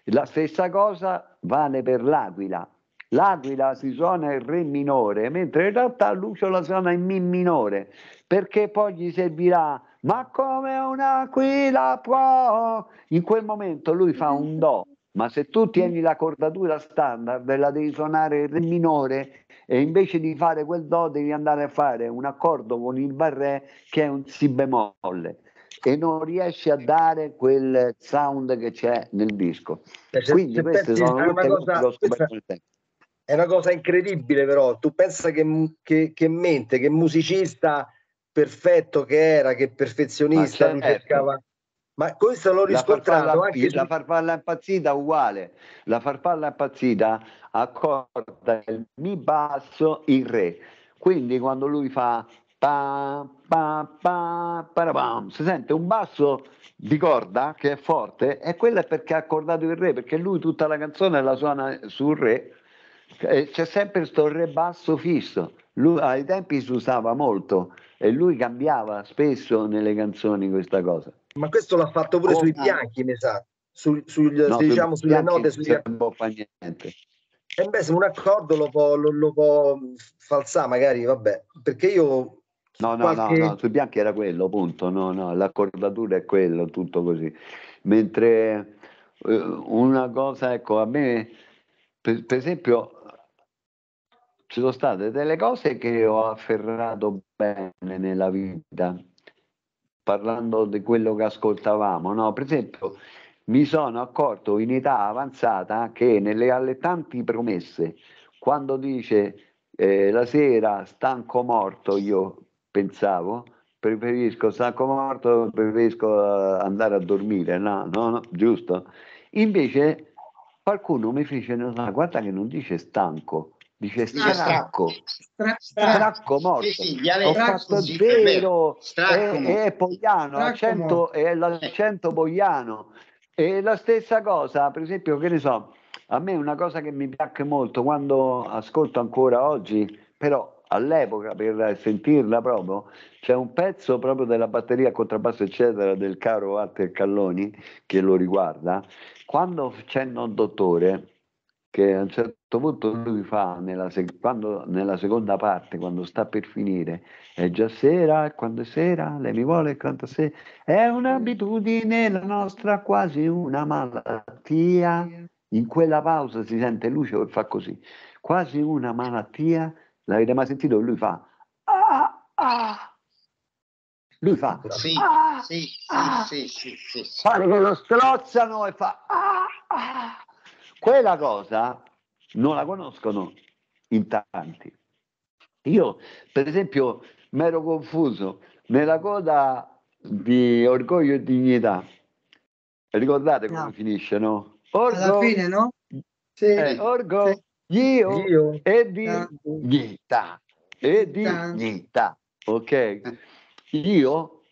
La stessa cosa vale per l'aquila. L'aquila si suona in re minore, mentre in realtà Lucio la suona in mi minore, perché poi gli servirà ma come un'aquila può. In quel momento lui fa un do, ma se tu tieni la cordatura standard la devi suonare in re minore e invece di fare quel do devi andare a fare un accordo con il barré che è un si bemolle e non riesci a dare quel sound che c'è nel disco. Eh, se, Quindi se queste sono tutte cose che ho scoperto nel tempo è una cosa incredibile però, tu pensa che, che, che mente, che musicista perfetto che era, che perfezionista, ma, certo. ma questo l'ho riscontrato la farfalla, la farfalla impazzita uguale, la farfalla impazzita accorda il mi basso il re, quindi quando lui fa pa, pa, pa, parabam, si sente un basso di corda che è forte e quello è perché ha accordato il re, perché lui tutta la canzone la suona sul re eh, c'è sempre questo rebasso fisso. Lui, ai tempi si usava molto e lui cambiava spesso nelle canzoni questa cosa. Ma questo l'ha fatto pure oh, sui bianchi, mi sa, sul, sul, no, diciamo, sui sulle note. Sugli... Non può fare niente. E eh, beh, un accordo lo può, lo, lo può falsare, magari, vabbè, perché io No, no, Qualche... no, no, sui bianchi era quello, punto, no, no, l'accordatura è quello, tutto così. Mentre eh, una cosa, ecco, a me, per, per esempio, ci sono state delle cose che ho afferrato bene nella vita, parlando di quello che ascoltavamo, no? per esempio mi sono accorto in età avanzata che nelle allettanti promesse, quando dice eh, la sera stanco morto, io pensavo, preferisco stanco morto, preferisco eh, andare a dormire, no, no, no giusto? Invece qualcuno mi fece notare, guarda che non dice stanco, Dice no, stracco, stracco, stracco morto. Sì, sì, Ho fatto sì, vero, stracco, è, è Pogliano, l'accento, è l'accento Pogliano. E la stessa cosa, per esempio, che ne so, a me una cosa che mi piace molto quando ascolto ancora oggi, però all'epoca per sentirla proprio c'è un pezzo proprio della batteria contrabbasso eccetera del caro Walter Calloni che lo riguarda quando c'è non dottore che a un certo questo punto lui fa nella, sec- quando, nella, seconda parte, quando sta per finire, è già sera, quando è sera, lei mi vuole quanto sé. è un'abitudine la nostra, quasi una malattia. In quella pausa si sente luce e fa così, quasi una malattia, l'avete mai sentito? Lui fa, ah, ah. Lui fa, sì, ah, sì, ah, sì, sì, sì, sì, sì. lo strozzano e fa, ah, ah. Quella cosa non la conoscono in tanti. Io, per esempio, mi ero confuso nella coda di Orgoglio e Dignità. Ricordate come no. finisce, no? Orgo, Alla fine, no? Sì. Eh, orgo, sì. Io, io e ah. dignità. E ah. dignità, ok? Io,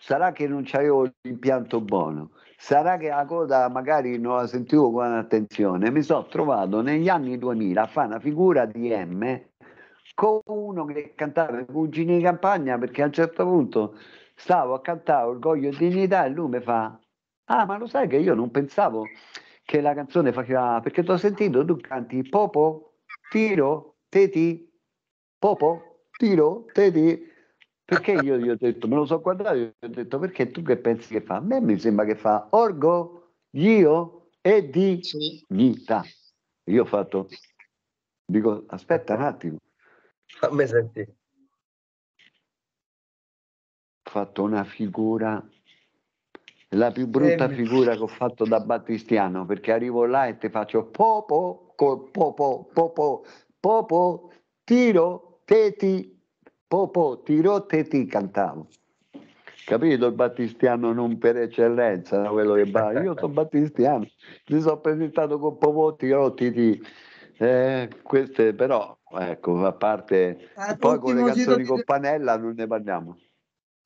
sarà che non c'avevo l'impianto buono, Sarà che la coda magari non la sentivo con attenzione. Mi sono trovato negli anni 2000 a fare una figura di M con uno che cantava i cugini di campagna perché a un certo punto stavo a cantare Orgoglio e Dignità e lui mi fa ah ma lo sai che io non pensavo che la canzone faceva perché ti ho sentito tu canti popo, tiro, teti, popo, tiro, teti perché io gli ho detto, me lo so guardato, gli ho detto perché tu che pensi che fa? A me mi sembra che fa orgo, io e di vita. Io ho fatto, dico aspetta un attimo. Fammi sentire. Ho fatto una figura la più brutta eh, figura che ho fatto da battistiano perché arrivo là e ti faccio popo col popo popo popo tiro teti Popò Tirotte e ti cantavo. Capito il battistiano non per eccellenza, quello che va. Io sono battistiano, mi sono presentato con Popò Tirotti. Ti... Eh, queste però, ecco, a parte... Ah, poi con le canzoni con Panella non ne parliamo.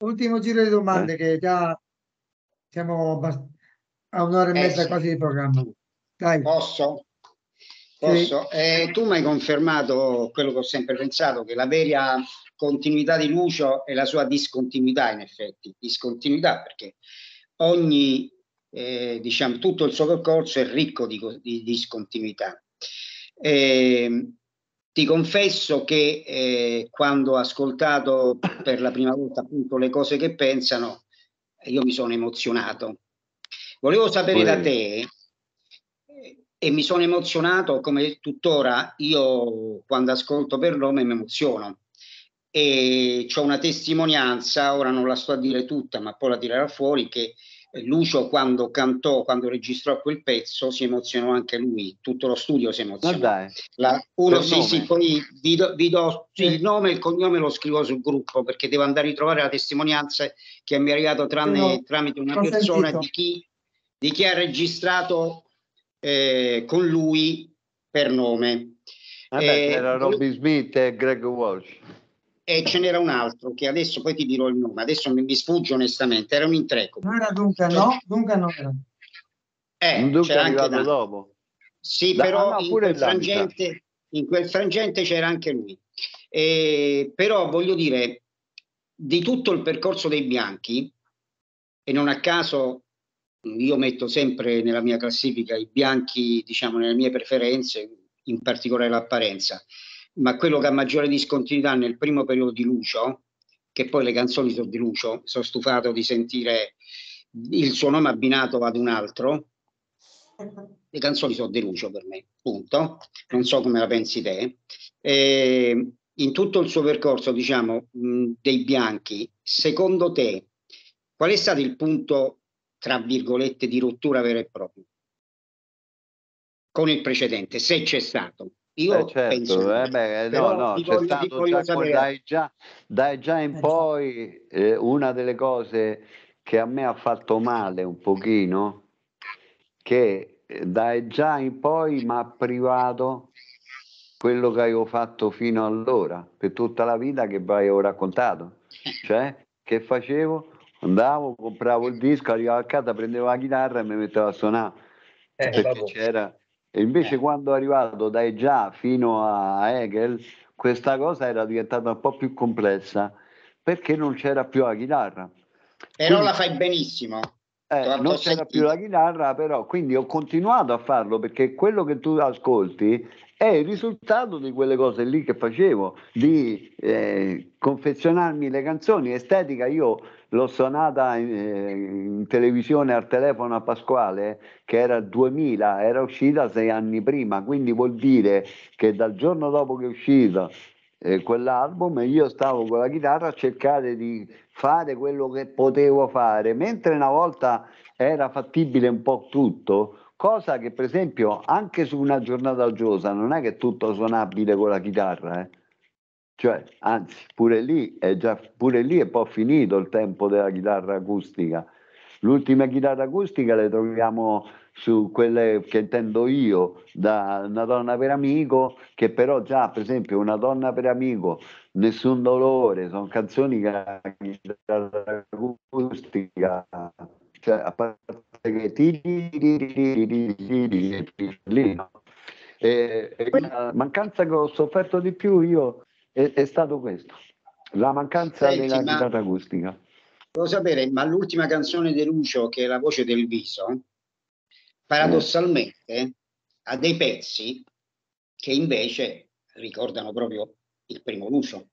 Ultimo giro di domande eh? che già siamo a un'ora e eh mezza eh sì. quasi di programma. Dai. Posso? Posso? Eh, tu mi hai confermato quello che ho sempre pensato, che la vera continuità di Lucio è la sua discontinuità, in effetti, discontinuità perché ogni, eh, diciamo, tutto il suo percorso è ricco di, di discontinuità. Eh, ti confesso che eh, quando ho ascoltato per la prima volta appunto le cose che pensano, io mi sono emozionato. Volevo sapere da te e mi sono emozionato come tuttora io quando ascolto per nome mi emoziono e c'è una testimonianza, ora non la sto a dire tutta ma poi la tirerò fuori che Lucio quando cantò, quando registrò quel pezzo si emozionò anche lui, tutto lo studio si emozionò. Dai, la, uno sì, nome. sì, poi vi do, vi do sì. il nome e il cognome lo scrivo sul gruppo perché devo andare a ritrovare la testimonianza che mi è arrivato tranne, no, tramite una persona di chi, di chi ha registrato eh, con lui per nome. Ah beh, eh, era Robbie Smith e Greg Walsh. E ce n'era un altro che adesso poi ti dirò il nome, adesso mi, mi sfugge onestamente, era un intrecco. Non era Duncan, no? Cioè, Duncan non era. Eh, Duncan anche da... dopo. Sì, da, però ah, in, quel frangente, in, quel frangente, c'era anche lui. Eh, però voglio dire, di tutto il percorso dei bianchi, e non a caso io metto sempre nella mia classifica i bianchi, diciamo, nelle mie preferenze, in particolare l'apparenza, ma quello che ha maggiore discontinuità nel primo periodo di Lucio, che poi le canzoni sono di Lucio, sono stufato di sentire il suo nome abbinato ad un altro, le canzoni sono di Lucio per me, punto, non so come la pensi te. E in tutto il suo percorso, diciamo, dei bianchi, secondo te qual è stato il punto tra virgolette, di rottura vera e propria con il precedente, se c'è stato. Io eh certo, penso, eh beh, eh, no, no, c'è stato già dai, già, dai già in eh, poi eh, una delle cose che a me ha fatto male un pochino, che eh, dai già in poi mi ha privato quello che avevo fatto fino allora, per tutta la vita che avevo raccontato, cioè che facevo Andavo, compravo il disco, arrivavo a casa, prendevo la chitarra e mi mettevo a suonare. Eh, perché vabbè. c'era... E invece eh. quando è arrivato dai già fino a Hegel, questa cosa era diventata un po' più complessa perché non c'era più la chitarra. Però Quindi... la fai benissimo eh, non c'era più la chitarra, però quindi ho continuato a farlo perché quello che tu ascolti è il risultato di quelle cose lì che facevo, di eh, confezionarmi le canzoni. Estetica, io l'ho suonata in, eh, in, televisione al telefono a Pasquale, che era 2000, era uscita sei anni prima, quindi vuol dire che dal giorno dopo che è uscita eh, quell'album e io stavo con la chitarra a cercare di fare quello che potevo fare, mentre una volta era fattibile un po' tutto, cosa che per esempio anche su una giornata oggiosa non è che è tutto suonabile con la chitarra, eh. cioè anzi pure lì, è già, pure lì è un po' finito il tempo della chitarra acustica. L'ultima chitarra acustica le troviamo su quelle che intendo io da una donna per amico che però già per esempio una donna per amico nessun dolore sono canzoni che acustica cioè a parte che ti la mancanza che ho sofferto di più io è, è stato questo la mancanza Senti, della chitarra acustica volevo sapere ma l'ultima canzone di Lucio che è la voce del viso paradossalmente a dei pezzi che invece ricordano proprio il primo Lucio.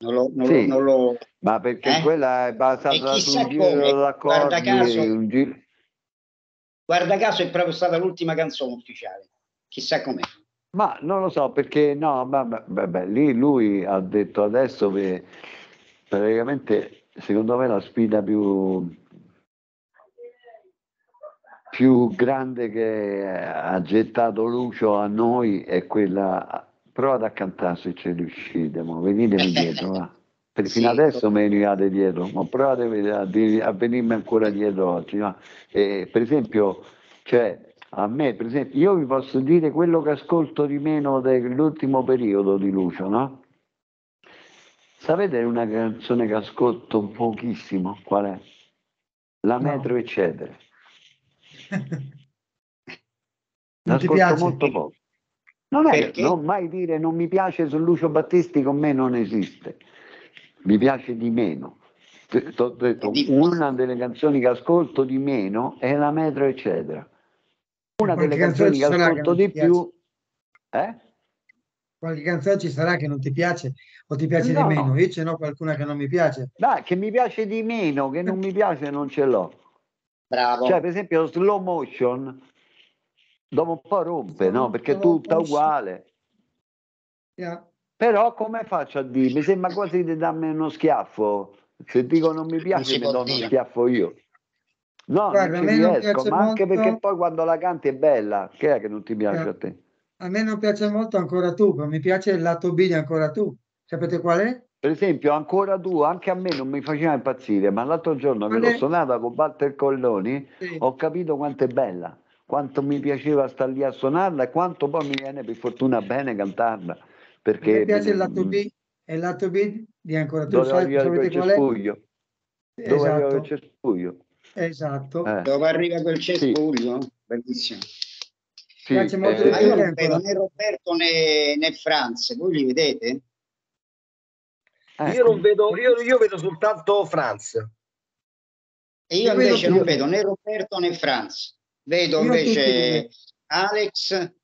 Non lo, non sì, lo, non lo ma perché eh? quella è basata su un giro come, d'accordi. Guarda caso, guarda caso è proprio stata l'ultima canzone ufficiale, chissà com'è. Ma non lo so perché no, ma, beh, beh, lì lui ha detto adesso che praticamente secondo me la sfida più più grande che ha gettato Lucio a noi è quella provate a cantare se riuscitemo venitemi dietro va. Per sì, fino adesso proprio. me ne venivate dietro ma provate a, a venirmi ancora dietro oggi ma, eh, per esempio cioè a me per esempio io vi posso dire quello che ascolto di meno dell'ultimo periodo di Lucio no? sapete una canzone che ascolto pochissimo qual è? La metro no. eccetera non ti piace? molto poco. Non è Perché? non mai dire non mi piace su Lucio Battisti con me non esiste. Mi piace di meno. T'ho detto, una delle canzoni che ascolto di meno è la metro eccetera. Una delle canzoni che ascolto che di più eh? Qualche canzone ci sarà che non ti piace o ti piace no, di meno, io ce n'ho qualcuna che non mi piace. Dai, che mi piace di meno, che non mi piace non ce l'ho. Bravo. Cioè, per esempio, slow motion dopo un po' rompe, no? Perché è tutta uguale. Yeah. Però come faccio a dire? Mi sembra quasi di darmi uno schiaffo. Se dico non mi piace, mi do uno schiaffo io. No, Guarda, non ci riesco, non ma molto... anche perché poi quando la canti è bella, che è che non ti piace yeah. a te? A me non piace molto ancora tu, ma mi piace il lato B di ancora tu. Sapete qual è? per esempio ancora tu, anche a me non mi faceva impazzire, ma l'altro giorno che l'ho suonata con Walter Colloni sì. ho capito quanto è bella, quanto mi piaceva stare lì a suonarla e quanto poi mi viene per fortuna bene cantarla. Perché mi piace il lato mm, B, è il lato B di ancora tu sai, sapete qual è? Cespuglio. Dove esatto. arriva il cespuglio? Esatto. Eh. Dove arriva quel cespuglio? Sì. Bellissimo. Sì, piace molto eh, di più. Roberto né, né Franz, voi li vedete? Ecco. Io, non vedo, io, io vedo soltanto Franz. E io invece non vedo né Roberto né Franz, vedo invece Alex.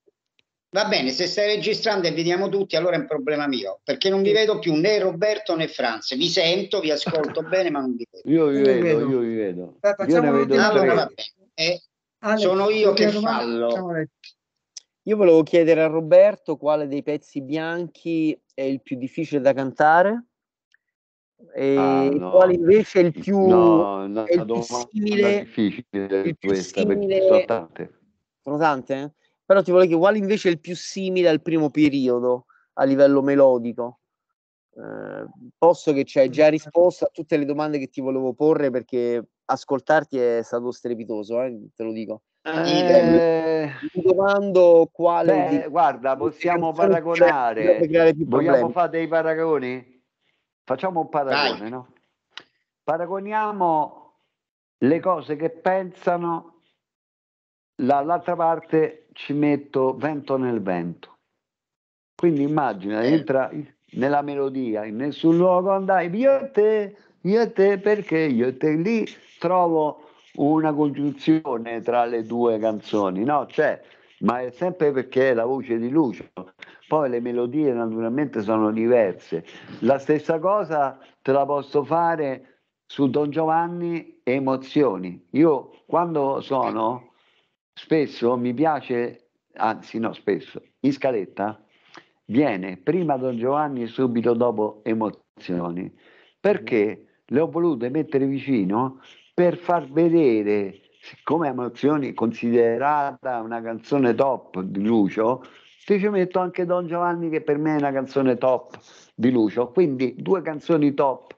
Va bene, se stai registrando e vediamo tutti, allora è un problema mio, perché non vi vedo più né Roberto né Franz. Vi sento, vi ascolto bene, ma non vi vedo. Io vi vedo, vedo, io vi vedo. Dai, eh, io ne vedo allora va bene. Eh, Alex, sono io che fallo. Io volevo chiedere a Roberto quale dei pezzi bianchi è il più difficile da cantare. Ah, e ah, no. quale invece è il più, no, no, è il più simile difficile il più questa, simile, sono tante sono tante eh? però ti volevo chiedere quale invece è il più simile al primo periodo a livello melodico eh, posso che ci hai già risposto a tutte le domande che ti volevo porre perché ascoltarti è stato strepitoso eh? te lo dico eh, mi domando quale beh, di... guarda possiamo paragonare vogliamo fare dei paragoni Facciamo un paragone, no? Paragoniamo le cose che pensano, dall'altra parte ci metto vento nel vento. Quindi immagina, entra nella melodia, in nessun luogo andai, io e te, io e te perché io e te lì trovo una congiunzione tra le due canzoni, no? Cioè, ma è sempre perché è la voce di Lucio, poi le melodie naturalmente sono diverse. La stessa cosa te la posso fare su Don Giovanni e emozioni. Io quando sono, spesso mi piace, anzi no, spesso, in scaletta viene prima Don Giovanni e subito dopo emozioni, perché le ho volute mettere vicino per far vedere, siccome emozioni è considerata una canzone top di Lucio, ti ci metto anche Don Giovanni che per me è una canzone top di Lucio, quindi due canzoni top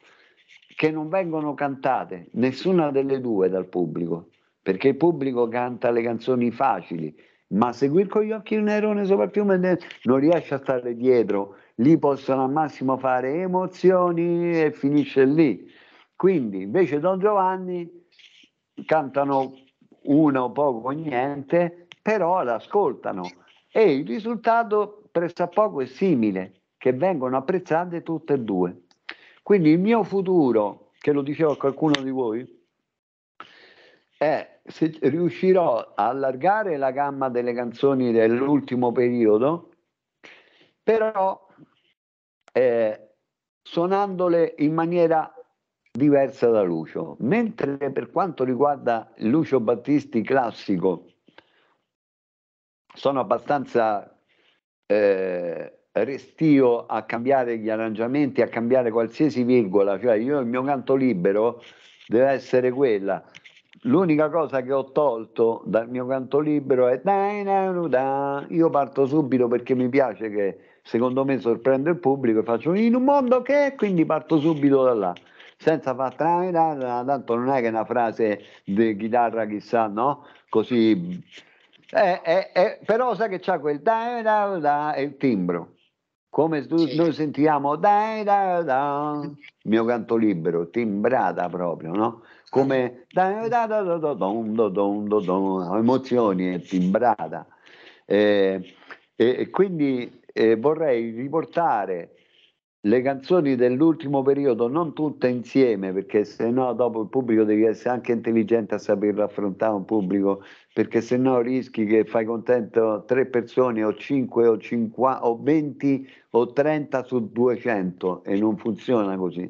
che non vengono cantate, nessuna delle due dal pubblico, perché il pubblico canta le canzoni facili, ma seguir con gli occhi il nerone sopra il fiume non riesce a stare dietro, lì possono al massimo fare emozioni e finisce lì. Quindi invece Don Giovanni cantano una o poco o niente, però l'ascoltano e il risultato pressappoco è simile, che vengono apprezzate tutte e due. Quindi il mio futuro, che lo dicevo a qualcuno di voi, è se riuscirò a allargare la gamma delle canzoni dell'ultimo periodo, però eh, suonandole in maniera diversa da Lucio. Mentre per quanto riguarda Lucio Battisti classico, sono abbastanza eh, restio a cambiare gli arrangiamenti, a cambiare qualsiasi virgola, cioè io il mio canto libero deve essere quella. L'unica cosa che ho tolto dal mio canto libero è io parto subito perché mi piace che secondo me sorprende il pubblico e faccio in un mondo che è, quindi parto subito da là senza far tanto non è che è una frase di chitarra chissà no così eh, eh, eh, però sai che c'ha quel da da da e il timbro come tu, sì. noi sentiamo da da da mio canto libero timbrata proprio no come da da da da da da da da emozioni e timbrata eh, e quindi eh, vorrei riportare le canzoni dell'ultimo periodo, non tutte insieme, perché se no dopo il pubblico devi essere anche intelligente a saperlo affrontare un pubblico, perché se no rischi che fai contento tre persone o 5 o 50 o 20 o 30 su 200 e non funziona così.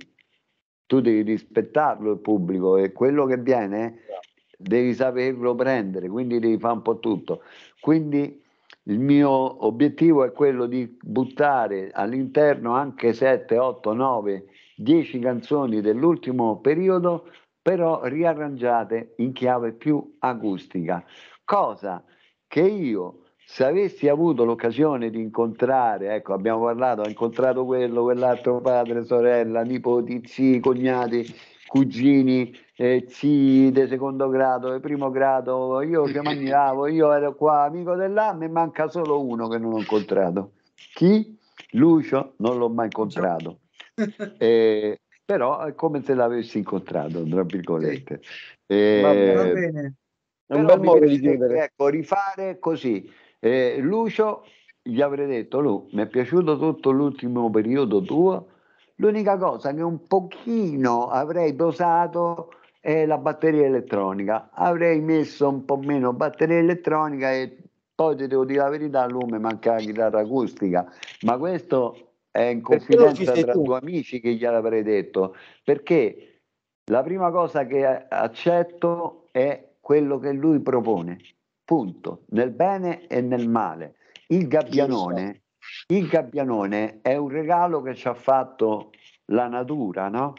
Tu devi rispettarlo il pubblico e quello che viene esatto. devi saperlo prendere, quindi devi fare un po' tutto. Quindi il mio obiettivo è quello di buttare all'interno anche 7, 8, 9, 10 canzoni dell'ultimo periodo, però riarrangiate in chiave più acustica, cosa che io se avessi avuto l'occasione di incontrare, ecco, abbiamo parlato, ho incontrato quello, quell'altro padre, sorella, nipoti, zii, cognati, cugini, eh, zii di secondo grado, e primo grado, io ci mangiavo, io ero qua amico dell'anno e manca solo uno che non ho incontrato. Chi? Lucio non l'ho mai incontrato. Eh, però è come se l'avessi incontrato, tra virgolette. Eh, va, va bene. È un bel modo di chiudere. Ecco, rifare così. Eh, Lucio gli avrei detto, Lu, mi è piaciuto tutto l'ultimo periodo tuo, l'unica cosa che un pochino avrei dosato e la batteria elettronica. Avrei messo un po' meno batteria elettronica e poi ti devo dire la verità, a lui manca la chitarra acustica, ma questo è in confidenza tra tu. due amici che gliel'avrei detto, perché la prima cosa che accetto è quello che lui propone, punto, nel bene e nel male. Il gabbianone, il gabbianone è un regalo che ci ha fatto la natura, no?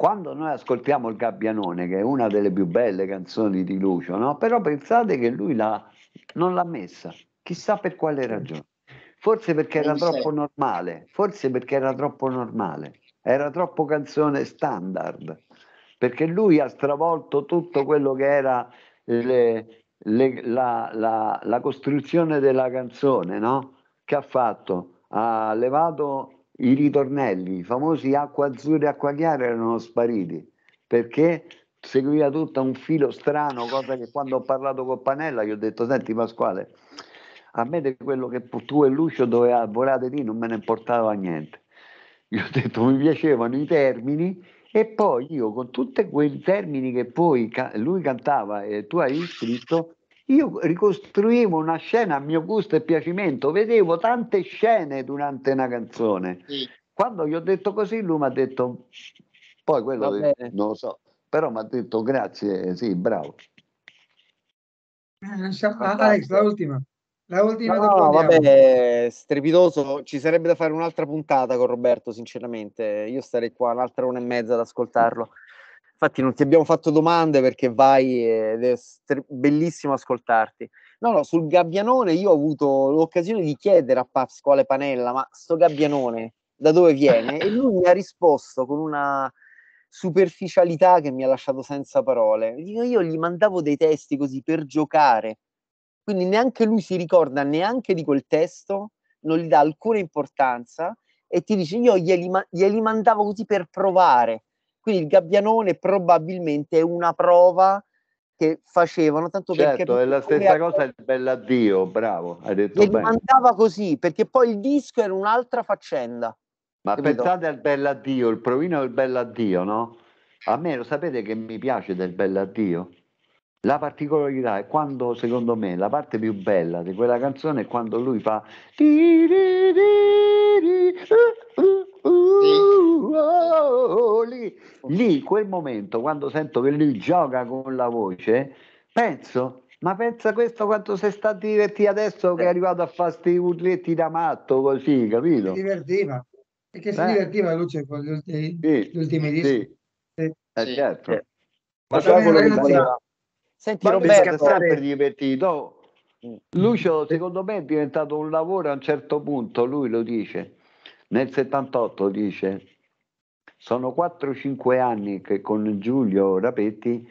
quando noi ascoltiamo il Gabbianone, che è una delle più belle canzoni di Lucio, no? però pensate che lui l'ha, non l'ha messa, chissà per quale ragione. Forse perché era troppo normale, forse perché era troppo normale, era troppo canzone standard, perché lui ha stravolto tutto quello che era le, le, la, la, la costruzione della canzone, no? Che ha fatto? Ha levato i ritornelli, i famosi acqua azzurra e acqua chiara erano spariti perché seguiva tutto un filo strano, cosa che quando ho parlato con Panella gli ho detto, senti Pasquale, a me di quello che tu e Lucio dove dovevate lì non me ne importava niente. Gli ho detto mi piacevano i termini e poi io con tutti quei termini che poi lui cantava e tu hai scritto, io ricostruivo una scena a mio gusto e piacimento, vedevo tante scene durante una canzone. Sì. Quando gli ho detto così, lui mi ha detto, poi quello di, non lo so, però mi ha detto grazie, sì, bravo. Eh, siamo, ah, ecco, la ultima. no, no vabbè, strepitoso. Ci sarebbe da fare un'altra puntata con Roberto, sinceramente. Io starei qua un'altra ora e mezza ad ascoltarlo. Infatti non ti abbiamo fatto domande perché vai ed è bellissimo ascoltarti. No, no, sul gabbianone io ho avuto l'occasione di chiedere a Pasquale Panella, ma sto gabbianone da dove viene? E lui mi ha risposto con una superficialità che mi ha lasciato senza parole. Io gli mandavo dei testi così per giocare, quindi neanche lui si ricorda neanche di quel testo, non gli dà alcuna importanza e ti dice io glieli, glieli mandavo così per provare. Quindi il gabbianone probabilmente è una prova che facevano tanto certo, perché è la stessa cosa a... il bell'addio, bravo, hai detto e bene. Andava così, perché poi il disco era un'altra faccenda. Ma capito? pensate al bell'addio, il provino del bell'addio, no? A me lo sapete che mi piace del bell'addio. La particolarità è quando, secondo me, la parte più bella di quella canzone è quando lui fa uh, oh, lì, lì, quel momento, quando sento che lui gioca con la voce, penso, ma pensa questo quanto sei stato divertito adesso che è eh. arrivato a fare questi utletti da matto così, capito? Si divertiva, perché si eh? divertiva Luce con gli ultimi, sì, gli ultimi dischi. Sì. Eh, sì. certo. Sì. Ma cioè quello che voleva. Senti, ma Roberto, sempre divertito. Mm. Lucio, secondo me, è diventato un lavoro a un certo punto, lui lo dice. Nel 78 dice, sono 4-5 anni che con Giulio Rapetti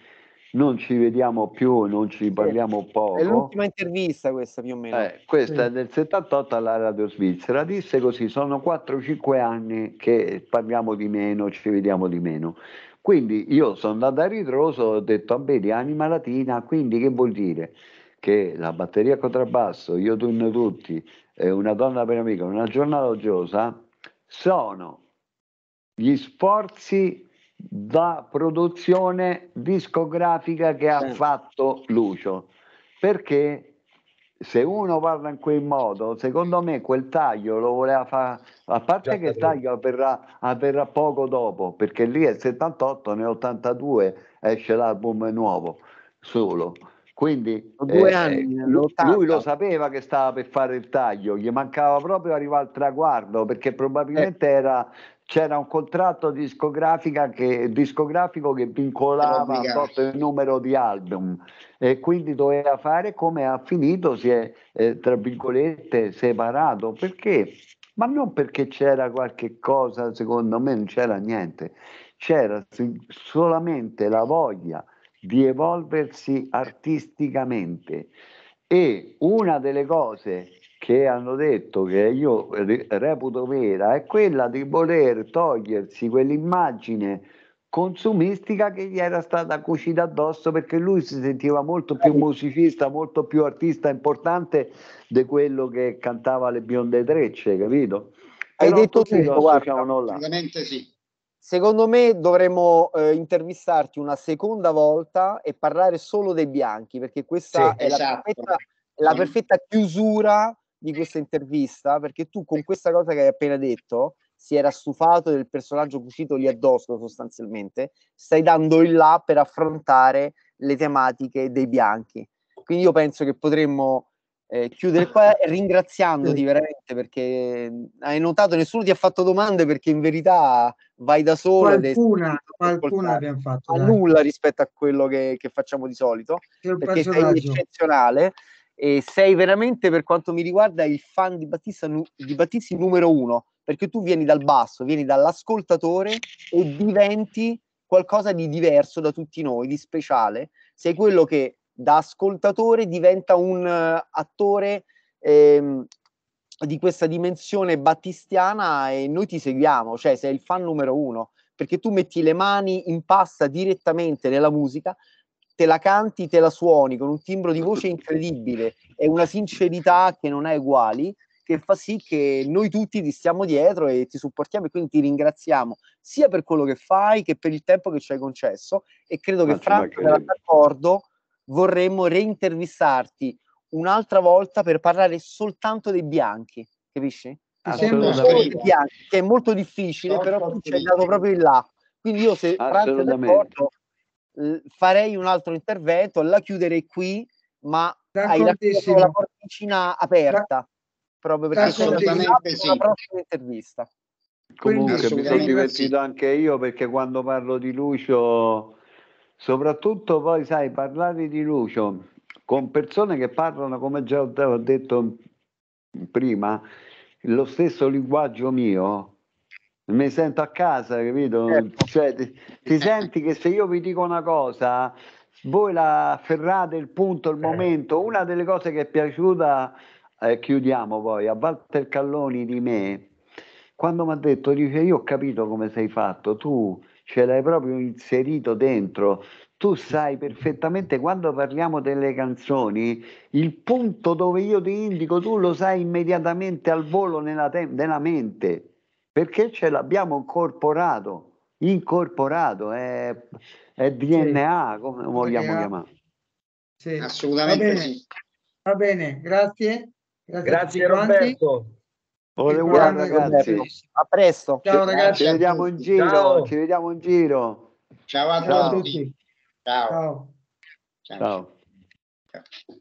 non ci vediamo più, non ci parliamo poco. È l'ultima intervista questa più o meno. Eh, questa è del 78 alla Radio Svizzera, disse così, sono 4-5 anni che parliamo di meno, ci vediamo di meno. Quindi io sono andato a ritroso, ho detto, ah, vedi, anima latina, quindi che vuol dire? Che la batteria contrabbasso, io turno tutti, eh, una donna per amica, una giornata oggiosa, sono gli sforzi da produzione discografica che ha sì. fatto Lucio. Perché se uno parla in quel modo, secondo me quel taglio lo voleva fare, a parte Già che il taglio avverrà, avverrà, poco dopo, perché lì è il 78, nel 82 esce l'album nuovo solo. Quindi eh, anni, eh, lui, lui, lo sapeva che stava per fare il taglio, gli mancava proprio arrivare al traguardo perché probabilmente eh. era, c'era un contratto che, discografico che vincolava sotto il numero di album e quindi doveva fare come ha finito, si è eh, tra virgolette separato perché? Ma non perché c'era qualche cosa, secondo me non c'era niente, c'era solamente la voglia di evolversi artisticamente. E una delle cose che hanno detto che io reputo vera è quella di voler togliersi quell'immagine consumistica che gli era stata cucita addosso perché lui si sentiva molto più musicista, molto più artista importante di quello che cantava le bionde trecce, capito? Hai Però detto tutto, guarda, assolutamente sì. Secondo me dovremmo eh, intervistarti una seconda volta e parlare solo dei bianchi, perché questa sì, è esatto. la, perfetta, mm. la, perfetta, chiusura di questa intervista, perché tu con questa cosa che hai appena detto si era stufato del personaggio cucito lì addosso sostanzialmente, stai dando il là per affrontare le tematiche dei bianchi. Quindi io penso che potremmo eh, chiudere qua ringraziandoti veramente perché hai notato nessuno ti ha fatto domande perché in verità vai da solo qualcuna, qualcuna abbiamo fatto a nulla rispetto a quello che, che facciamo di solito perché sei eccezionale e sei veramente per quanto mi riguarda il fan di Battista di Battisti numero uno perché tu vieni dal basso, vieni dall'ascoltatore e diventi qualcosa di diverso da tutti noi, di speciale. Sei quello che da ascoltatore diventa un uh, attore ehm, di questa dimensione battistiana e noi ti seguiamo, cioè sei il fan numero uno, perché tu metti le mani in pasta direttamente nella musica, te la canti, te la suoni con un timbro di voce incredibile e una sincerità che non ha uguali, che fa sì che noi tutti ti stiamo dietro e ti supportiamo e quindi ti ringraziamo sia per quello che fai che per il tempo che ci hai concesso e credo che Franco sarà d'accordo vorremmo reintervistarti un'altra volta per parlare soltanto dei bianchi, capisci? Ah, che è molto difficile, però tu ci hai dato proprio in là. Quindi io se d'accordo farei un altro intervento, la chiuderei qui, ma hai lasciato la porticina aperta, proprio perché sono sì. la prossima intervista. Comunque mi sono divertito sì. anche io perché quando parlo di Lucio soprattutto poi sai parlare di Lucio con persone che parlano come già ho detto prima lo stesso linguaggio mio mi sento a casa capito certo. cioè, ti, ti senti che se io vi dico una cosa voi la afferrate il punto il certo. momento una delle cose che è piaciuta eh, chiudiamo poi a Walter Calloni di me quando mi ha detto dice io ho capito come sei fatto tu ce l'hai proprio inserito dentro. Tu sai perfettamente quando parliamo delle canzoni, il punto dove io ti indico, tu lo sai immediatamente al volo nella, te- nella mente, perché ce l'abbiamo incorporato, incorporato, è, è DNA, sì. come vogliamo DNA. chiamarlo. Sì. Assolutamente Va bene. sì. Va bene, grazie. Grazie, grazie Roberto. Volevo Guarda, ragazzi. A presto. Ciao ragazzi. Ci vediamo in giro. Ciao. Ci vediamo in giro. Ciao a Ciao. tutti. Ciao. Ciao. Ciao. Ciao.